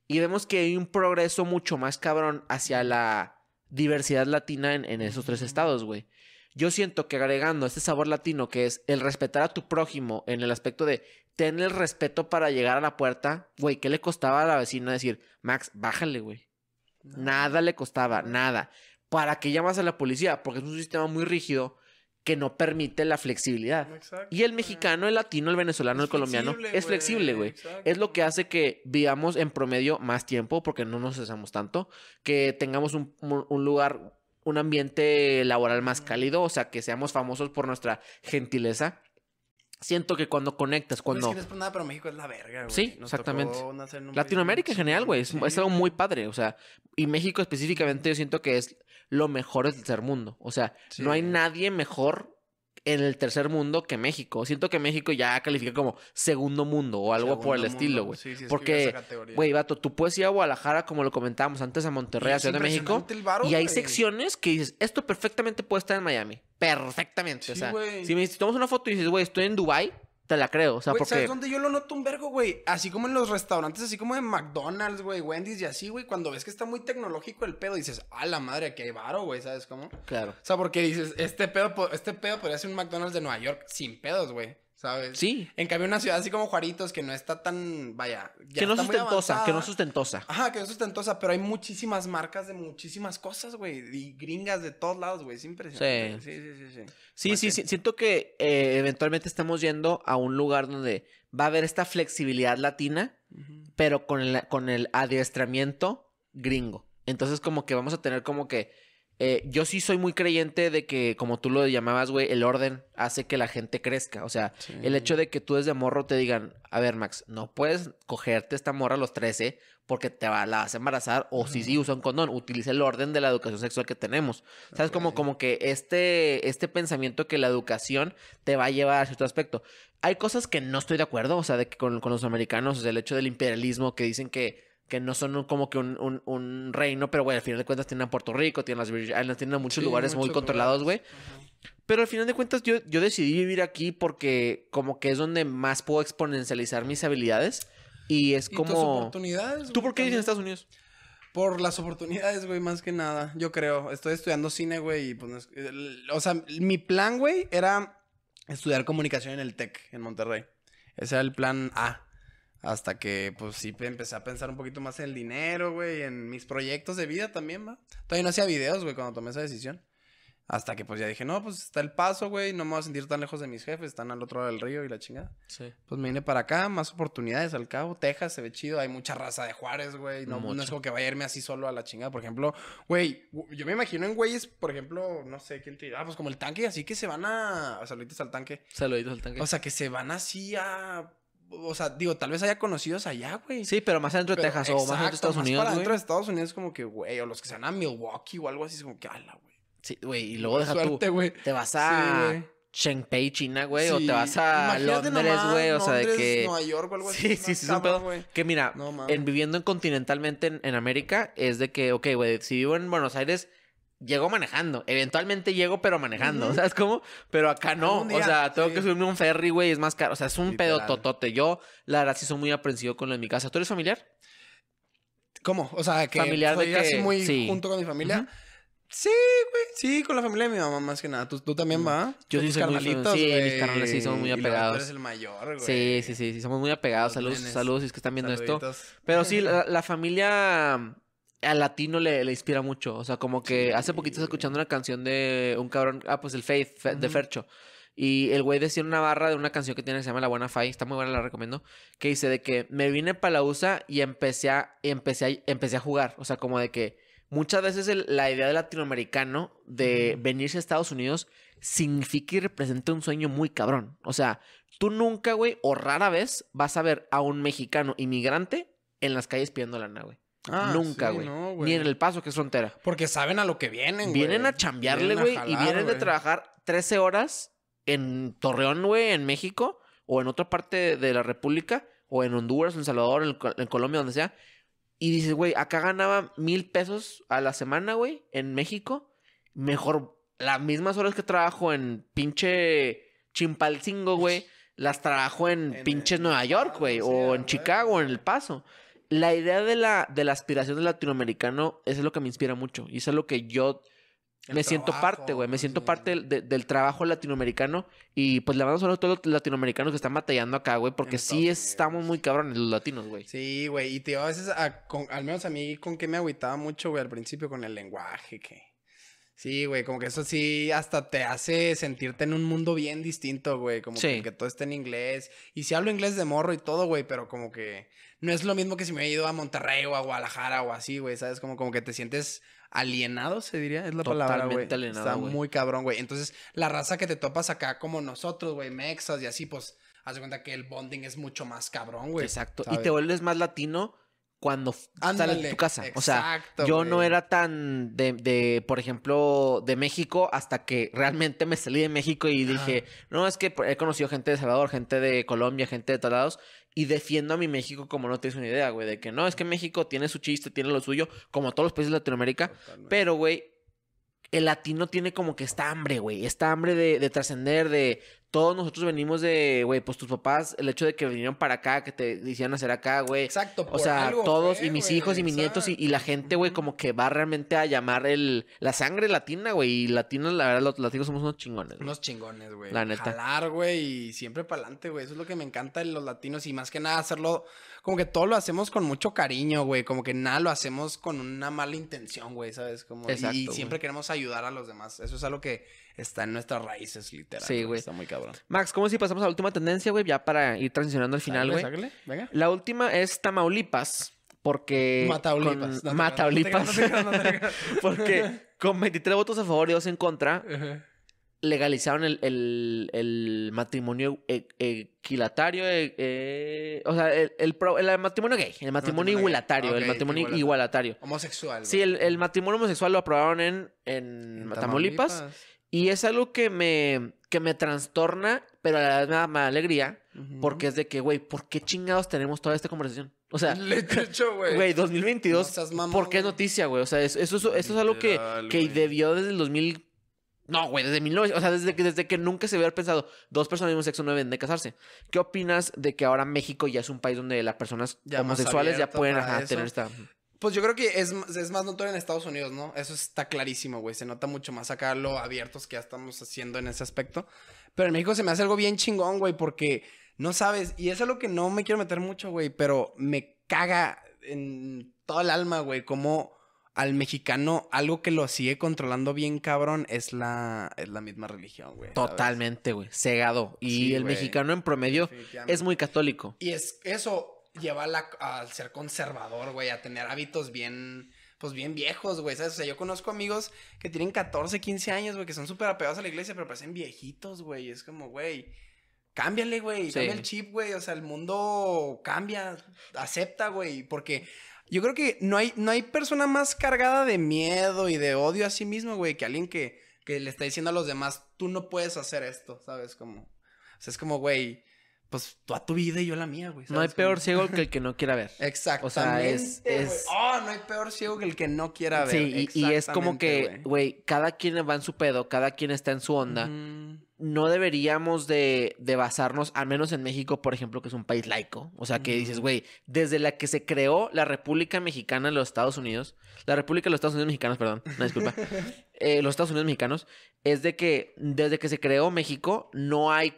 Y vemos que hay un progreso mucho más cabrón hacia la diversidad latina en, esos tres estados, güey. Yo siento que agregando este sabor latino que es el respetar a tu prójimo en el aspecto de tener el respeto para llegar a la puerta, güey, ¿qué le costaba a la vecina decir, Max, bájale, güey? Nada le costaba, nada. ¿Para qué llamas a la policía? Porque es un sistema muy rígido que no permite la flexibilidad. y el mexicano, el latino, el venezolano, el colombiano es flexible, güey. Es lo que hace que vivamos en promedio más tiempo, porque no nos cesamos tanto, que tengamos un, lugar, un ambiente laboral más cálido, o sea, que seamos famosos por nuestra gentileza. Siento que cuando conectas, cuando. No es por nada, pero México es la verga, güey. Sí, exactamente. Latinoamérica en general, güey. es, algo muy padre, o sea. Y México específicamente, yo siento que es lo mejor es el tercer mundo. O sea, no hay nadie mejor en el tercer mundo que México. Siento que México ya califica como segundo mundo o algo por el estilo, güey. Sí, Porque, güey, vato, tú puedes ir a Guadalajara, como lo comentábamos antes, a Monterrey, a Ciudad de México. y hay secciones que dices, esto perfectamente puede estar en Miami. Perfectamente. o sea, si me tomas una foto y dices, güey, estoy en Dubai la creo. O sea, porque... ¿Sabes dónde yo lo noto un vergo, güey? Así como en los restaurantes, así como en McDonald's, güey, Wendy's y así, güey. Cuando ves que está muy tecnológico el pedo, dices, a la madre, qué hay varo, güey, ¿sabes cómo? Claro. O sea, porque dices, este pedo, este pedo podría ser un McDonald's de Nueva York sin pedos, güey. ¿sabes? Sí. En cambio, una ciudad así como Juaritos, que no está tan, vaya, que no sustentosa, que no es sustentosa. Ajá, que no es sustentosa, pero hay muchísimas marcas de muchísimas cosas, güey, y gringas de todos lados, güey, es impresionante. Sí, sí, sí, sí. Sí, sí, siento que eh, eventualmente estamos yendo a un lugar donde va a haber esta flexibilidad latina, pero con con el adiestramiento gringo. Entonces, como que vamos a tener como que eh, yo sí soy muy creyente de que, como tú lo llamabas, güey, el orden hace que la gente crezca. O sea, el hecho de que tú desde morro te digan, a ver, Max, no puedes cogerte esta morra a los 13 porque te va, la vas a embarazar o si sí, sí, usa un condón. utilice el orden de la educación sexual que tenemos. ¿Sabes? Como, como que este, este pensamiento que la educación te va a llevar a cierto aspecto. Hay cosas que no estoy de acuerdo, o sea, de que con, con los americanos, o sea, el hecho del imperialismo que dicen que que no son como que un, reino, pero güey, al final de cuentas tienen a Puerto Rico, tienen las ah, tienen a muchos lugares muy controlados, güey. Pero al final de cuentas yo, decidí vivir aquí porque como que es donde más puedo exponencializar mis habilidades y es como... ¿Tú por qué vives en Estados Unidos? Por las oportunidades, güey, más que nada, yo creo. Estoy estudiando cine, güey, y pues... O sea, mi plan, güey, era estudiar comunicación en el TEC, en Monterrey. Ese era el plan A. Hasta que, pues sí, empecé a pensar un poquito más en el dinero, güey, en mis proyectos de vida también, ¿va? Todavía no hacía videos, güey, cuando tomé esa decisión. Hasta que, pues ya dije, no, pues está el paso, güey, no me voy a sentir tan lejos de mis jefes, están al otro lado del río y la chingada. Sí. Pues me vine para acá, más oportunidades al cabo. Texas se ve chido, hay mucha raza de Juárez, güey. No, no, es como que vaya a irme así solo a la chingada. Por ejemplo, güey, yo me imagino en güeyes, por ejemplo, no sé quién te dirá, ah, pues como el tanque, así que se van a. Saluditos al tanque. Saluditos al tanque. O sea, que se van así a o sea, digo, tal vez haya conocidos allá, güey. Sí, pero más adentro de Texas o más adentro de Estados Unidos. Para adentro de Estados Unidos, es como que, güey, o los que se van a Milwaukee o algo así, es como que, ala, güey. Sí, güey, y luego deja suerte, tú. Te vas a sí, China, güey, o te vas a Londres, güey, o sea, de que. Nueva York o algo así. Sí, sí, sí, es Que mira, en, viviendo continentalmente en, en, América, es de que, ok, güey, si vivo en Buenos Aires Llego manejando. Eventualmente llego, pero manejando. o sea ¿Sabes cómo? Pero acá no. o sea, tengo que subirme un ferry, güey, es más caro. O sea, es un pedo totote. Yo, la verdad, sí soy muy aprensivo con lo de mi casa. ¿Tú eres familiar? ¿Cómo? O sea, que familiar soy de muy junto con mi familia. Sí, güey. Sí, con la familia de mi mamá más que nada. ¿Tú, también va? Yo sí, soy muy, sí, mis carnales sí somos muy apegados. Y eres el mayor, güey. Sí, sí, sí, somos muy apegados. saludos, saludos si es que están viendo esto. Pero sí, la familia al latino le, inspira mucho. O sea, como que hace poquito escuchando una canción de un cabrón, ah, pues el Faith, de Fercho. Y el güey decía una barra de una canción que tiene que se llama La Buena Fai, está muy buena, la recomiendo, que dice de que me vine para la USA y empecé a, empecé a, empecé a jugar. O sea, como de que muchas veces la idea del latinoamericano de venirse a Estados Unidos significa y representa un sueño muy cabrón. O sea, tú nunca, güey, o rara vez vas a ver a un mexicano inmigrante en las calles pidiendo lana, güey. Ah, Nunca, güey. Ni en El Paso, que es frontera. Porque saben a lo que vienen, güey. Vienen a chambearle, güey. Y vienen de trabajar 13 horas en Torreón, güey, en México. O en otra parte de la República. O en Honduras, en Salvador, en, en Colombia, donde sea. Y dices, güey, acá ganaba mil pesos a la semana, güey, en México. Mejor las mismas horas que trabajo en pinche Chimpalcingo, güey, las trabajo en, pinche Nueva York, ah, güey, o en Chicago, en El Paso la idea de la, de la aspiración del latinoamericano es lo que me inspira mucho. Y eso es lo que yo me siento parte, güey. Me siento parte del trabajo latinoamericano. Y pues le mando solo a todos los latinoamericanos que están batallando acá, güey. Porque sí estamos muy cabrones los latinos, güey. Sí, güey. Y tío, a veces, a, ah, al menos a mí, con que me agüitaba mucho, güey, al principio con el lenguaje, que. Sí, güey, como que eso sí hasta te hace sentirte en un mundo bien distinto, güey, como que, todo está en inglés. Y si hablo inglés de morro y todo, güey, pero como que no es lo mismo que si me he ido a Monterrey o a Guadalajara o así, güey, ¿sabes? Como, como que te sientes alienado, se diría, es la palabra, güey. Alienado, Está muy cabrón, güey. Entonces, la raza que te topas acá como nosotros, güey, mexas y así, pues, haz de cuenta que el bonding es mucho más cabrón, güey. Exacto. Y te vuelves más latino cuando sales de tu casa. o sea, yo no era tan de, de, por ejemplo, de México hasta que realmente me salí de México y dije, no, es que he conocido gente de Salvador, gente de Colombia, gente de todos lados y defiendo a mi México como no tienes una idea, güey. De que no, es que México tiene su chiste, tiene lo suyo, como todos los países de Latinoamérica. Pero, güey, el latino tiene como que está hambre, güey. está hambre de, de trascender, de, todos nosotros venimos de, güey, pues tus papás, el hecho de que vinieron para acá, que te hicieron hacer acá, güey. Exacto. Por o sea, todos, y mis hijos y mis nietos, y, la gente, güey, como que va realmente a llamar el, la sangre latina, güey. Y latinos, la verdad, los latinos somos unos chingones. Unos chingones, güey. La neta. Jalar, güey, y siempre para adelante, güey. Eso es lo que me encanta de los latinos y más que nada hacerlo, como que todo lo hacemos con mucho cariño, güey. Como que nada lo hacemos con una mala intención, güey, ¿sabes? y siempre queremos ayudar a los demás. Eso es algo que está en nuestras raíces, literal. Sí, güey. Está muy cabrón. Max, ¿cómo si pasamos a la última tendencia, güey? Ya para ir transicionando al final, güey. La última es Tamaulipas. Porque. Mataulipas. Mataulipas. porque con 23 votos a favor y 2 en contra, legalizaron el, matrimonio e, equilatario. E, e, o sea, el, matrimonio gay. El matrimonio igualatario. el matrimonio igualatario. Homosexual. Sí, el, matrimonio homosexual lo aprobaron en, en, Tamaulipas y es algo que me, que me trastorna, pero a la vez me da más alegría, porque es de que, güey, ¿por qué chingados tenemos toda esta conversación? O sea, güey. 2022, ¿por qué es noticia, güey? O sea, eso, eso, es algo que, que debió desde el 2000. No, güey, desde 1900. O sea, desde que, desde que nunca se hubiera pensado, dos personas del mismo sexo no deben de casarse. ¿Qué opinas de que ahora México ya es un país donde las personas homosexuales ya pueden tener esta. Pues yo creo que es, más notorio en Estados Unidos, ¿no? Eso está clarísimo, güey. Se nota mucho más acá lo abiertos que ya estamos haciendo en ese aspecto. Pero en México se me hace algo bien chingón, güey, porque no sabes. Y es algo que no me quiero meter mucho, güey, pero me caga en todo el alma, güey, como al mexicano algo que lo sigue controlando bien cabrón es la, es la misma religión, güey. Totalmente, güey. Cegado. Y el mexicano en promedio es muy católico. Y es eso, Lleva al ser conservador, güey, a tener hábitos bien, pues bien viejos, güey, ¿sabes? O sea, yo conozco amigos que tienen 14, 15 años, güey, que son súper apegados a la iglesia, pero parecen viejitos, güey, es como, güey, cámbiale, güey, cambia el chip, güey, o sea, el mundo cambia, acepta, güey, porque yo creo que no hay, no hay persona más cargada de miedo y de odio a sí mismo, güey, que alguien que, que le está diciendo a los demás, tú no puedes hacer esto, ¿sabes? Como, o sea, es como, güey, pues toda tu vida y yo la mía, güey. No hay peor ciego que el que no quiera ver. Exacto. O sea, es, Oh, no hay peor ciego que el que no quiera ver. Sí, y, es como que, güey, cada quien va en su pedo, cada quien está en su onda. No deberíamos de, basarnos, al menos en México, por ejemplo, que es un país laico. O sea, que dices, güey, desde la que se creó la República Mexicana de los Estados Unidos, la República de los Estados Unidos Mexicanos, perdón, no disculpa, eh, los Estados Unidos Mexicanos, es de que desde que se creó México no hay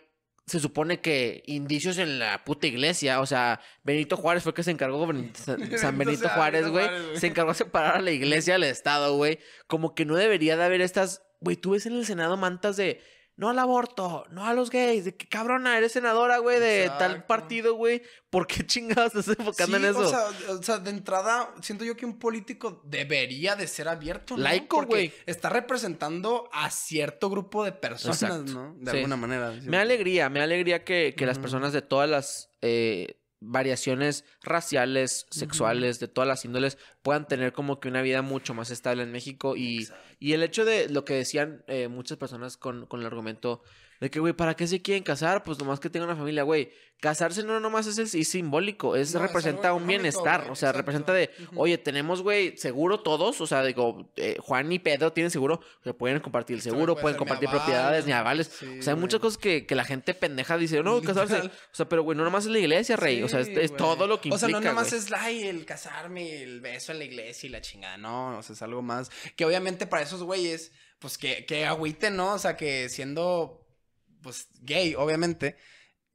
se supone que indicios en la puta iglesia, o sea, Benito Juárez fue que se encargó, San Benito Juárez, güey, se encargó de separar a la iglesia del Estado, güey, como que no debería de haber estas, güey, tú ves en el Senado mantas de no al aborto, no a los gays, de qué cabrona, eres senadora, güey, de tal partido, güey, ¿por qué chingados estás enfocando en eso? O sea, o sea, de entrada, siento yo que un político debería de ser abierto, ¿no? Laico, güey. Está representando a cierto grupo de personas, ¿no? De alguna manera. Me alegría, me alegría que, las personas de todas las... Eh, variaciones raciales, sexuales, de todas las índoles, puedan tener como que una vida mucho más estable en México. Y, y el hecho de lo que decían eh, muchas personas con, con el argumento de que, güey, ¿para qué se quieren casar? Pues nomás que tengan una familia, güey. Casarse no nomás es, simbólico, es representa un bienestar. o sea, representa de, oye, tenemos, güey, seguro todos. O sea, digo, eh, Juan y Pedro tienen seguro, o sea, pueden compartir el seguro, pueden compartir propiedades, ni avales. o sea, hay muchas cosas que, la gente pendeja dice, no, casarse. O sea, pero, güey, no nomás es la iglesia, rey. o sea, es, todo lo que implica. O sea, no nomás es ay, el casarme, el beso en la iglesia y la chingada. No, o sea, es algo más. Que obviamente para esos güeyes, pues que, que agüiten, ¿no? O sea, que siendo pues, gay, obviamente,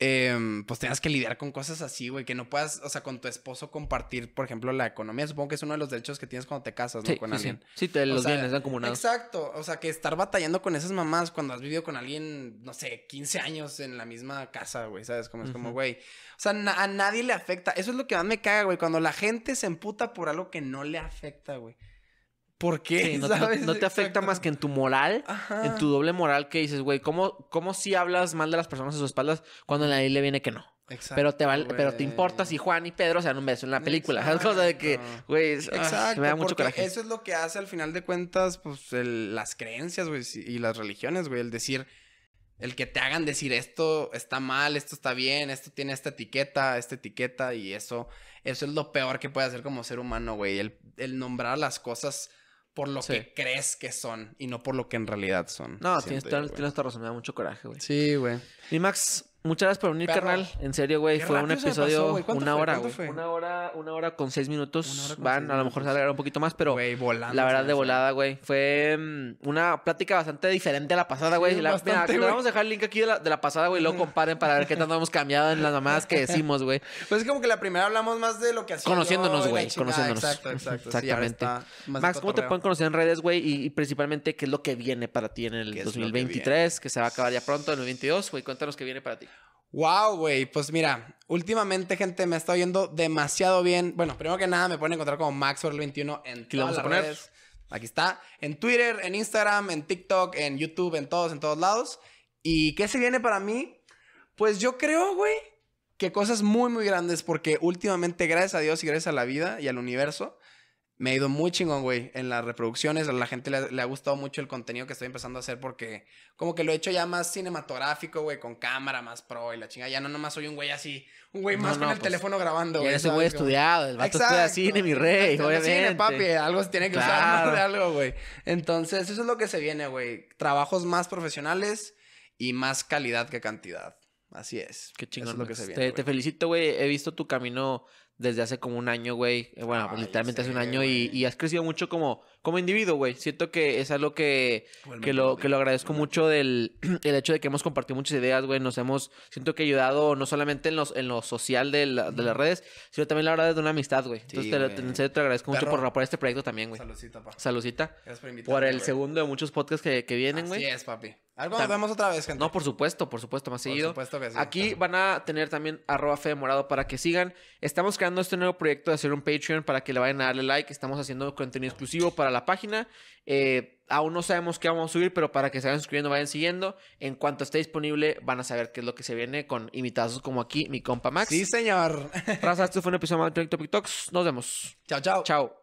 em, pues tengas que lidiar con cosas así, güey, que no puedas, o sea, con tu esposo compartir, por ejemplo, la economía. Supongo que es uno de los derechos que tienes cuando te casas, ¿no? con alguien. Sí, te, los bienes acumulados. Exacto, o sea, que estar batallando con esas mamás cuando has vivido con alguien, no sé, 15 años en la misma casa, güey, ¿sabes? Como es como, güey. O sea, a nadie le afecta. Eso es lo que más me caga, güey, cuando la gente se emputa por algo que no le afecta, güey. ¿Por qué? no, te afecta más que en tu moral, en tu doble moral que dices, güey, ¿cómo, ¿cómo si hablas mal de las personas a sus espaldas cuando en la le viene que no? Exacto, pero te vale, pero te importa si Juan y Pedro se dan un beso en la película. Es cosa de que, güey, ah, me da mucho coraje. Eso es lo que hace al final de cuentas, pues, las creencias, güey, y las religiones, güey. El decir, el que te hagan decir esto está mal, esto está bien, esto tiene esta etiqueta, esta etiqueta, y eso, eso es lo peor que puede hacer como ser humano, güey. El, el nombrar las cosas por lo que crees que son y no por lo que en realidad son. No, tienes, toda, razón, me da mucho coraje, güey. Sí, güey. Y Max, Muchas gracias por venir, carnal. En serio, güey. Fue un episodio, una hora, Una hora, una hora con seis minutos. Van, a lo mejor se un poquito más, pero la verdad de volada, güey. Fue mm, una plática bastante diferente a la pasada, güey. mira, vamos a dejar el link aquí de la, de la pasada, güey. Luego comparen para ver qué tanto hemos cambiado en las mamadas que decimos, güey. Pues es como que la primera hablamos más de lo que hacía Conociéndonos, güey. Conociéndonos. Exacto, Exactamente. Max, ¿cómo te pueden conocer en redes, güey? Y, principalmente, ¿qué es lo que viene para ti en el 2023? Que, se va a acabar ya pronto, en el 2022, güey. Cuéntanos qué viene para ti. Wow, güey. Pues mira, últimamente, gente, me está yendo demasiado bien. Bueno, primero que nada, me pueden encontrar como Maxwell 21 en todas vamos a poner? Aquí está. En Twitter, en Instagram, en TikTok, en YouTube, en todos, en todos lados. ¿Y qué se viene para mí? Pues yo creo, güey, que cosas muy, muy grandes. Porque últimamente, gracias a Dios y gracias a la vida y al universo, me ha ido muy chingón, güey, en las reproducciones. A la gente le, ha gustado mucho el contenido que estoy empezando a hacer porque como que lo he hecho ya más cinematográfico, güey, con cámara más pro y la chingada. Ya no nomás soy un güey así, un güey más con el pues, teléfono grabando, güey. ese güey estudiado, el vato Exacto. estudia cine, mi rey, Exacto, obviamente. Cine, papi, algo se tiene que usar de algo, güey. Entonces, eso es lo que se viene, güey. Trabajos más profesionales y más calidad que cantidad. Así es. Qué chingón. es lo pues. que se viene, te, te felicito, güey. He visto tu camino desde hace como un año, güey. Eh, bueno, literalmente hace un año y, has crecido mucho como, como individuo, güey. Siento que es algo que, que, lo, que lo agradezco mucho del el hecho de que hemos compartido muchas ideas, güey. Nos hemos, siento que ayudado no solamente en, los, en lo social de, de las redes, sino también la verdad es de una amistad, güey. Entonces, Te, te agradezco mucho por, por este proyecto también, güey. Salucita, papá. Salucita. Gracias por invitarme. Por el segundo de muchos podcasts que, que vienen, güey. Así es, papi. Algo nos vemos otra vez, gente. No, por supuesto, por supuesto, más seguido. por Supuesto que sí. Aquí van a tener también arroba morado para que sigan. Estamos creando este nuevo proyecto de hacer un Patreon para que le vayan a darle like. Estamos haciendo contenido exclusivo para la página. Eh, aún no sabemos qué vamos a subir, pero para que se vayan suscribiendo, vayan siguiendo. En cuanto esté disponible, van a saber qué es lo que se viene con invitados como aquí, mi compa Max. Sí, señor. Raza, esto fue un episodio más de TikToks. Nos vemos. Chao, chao. Chao.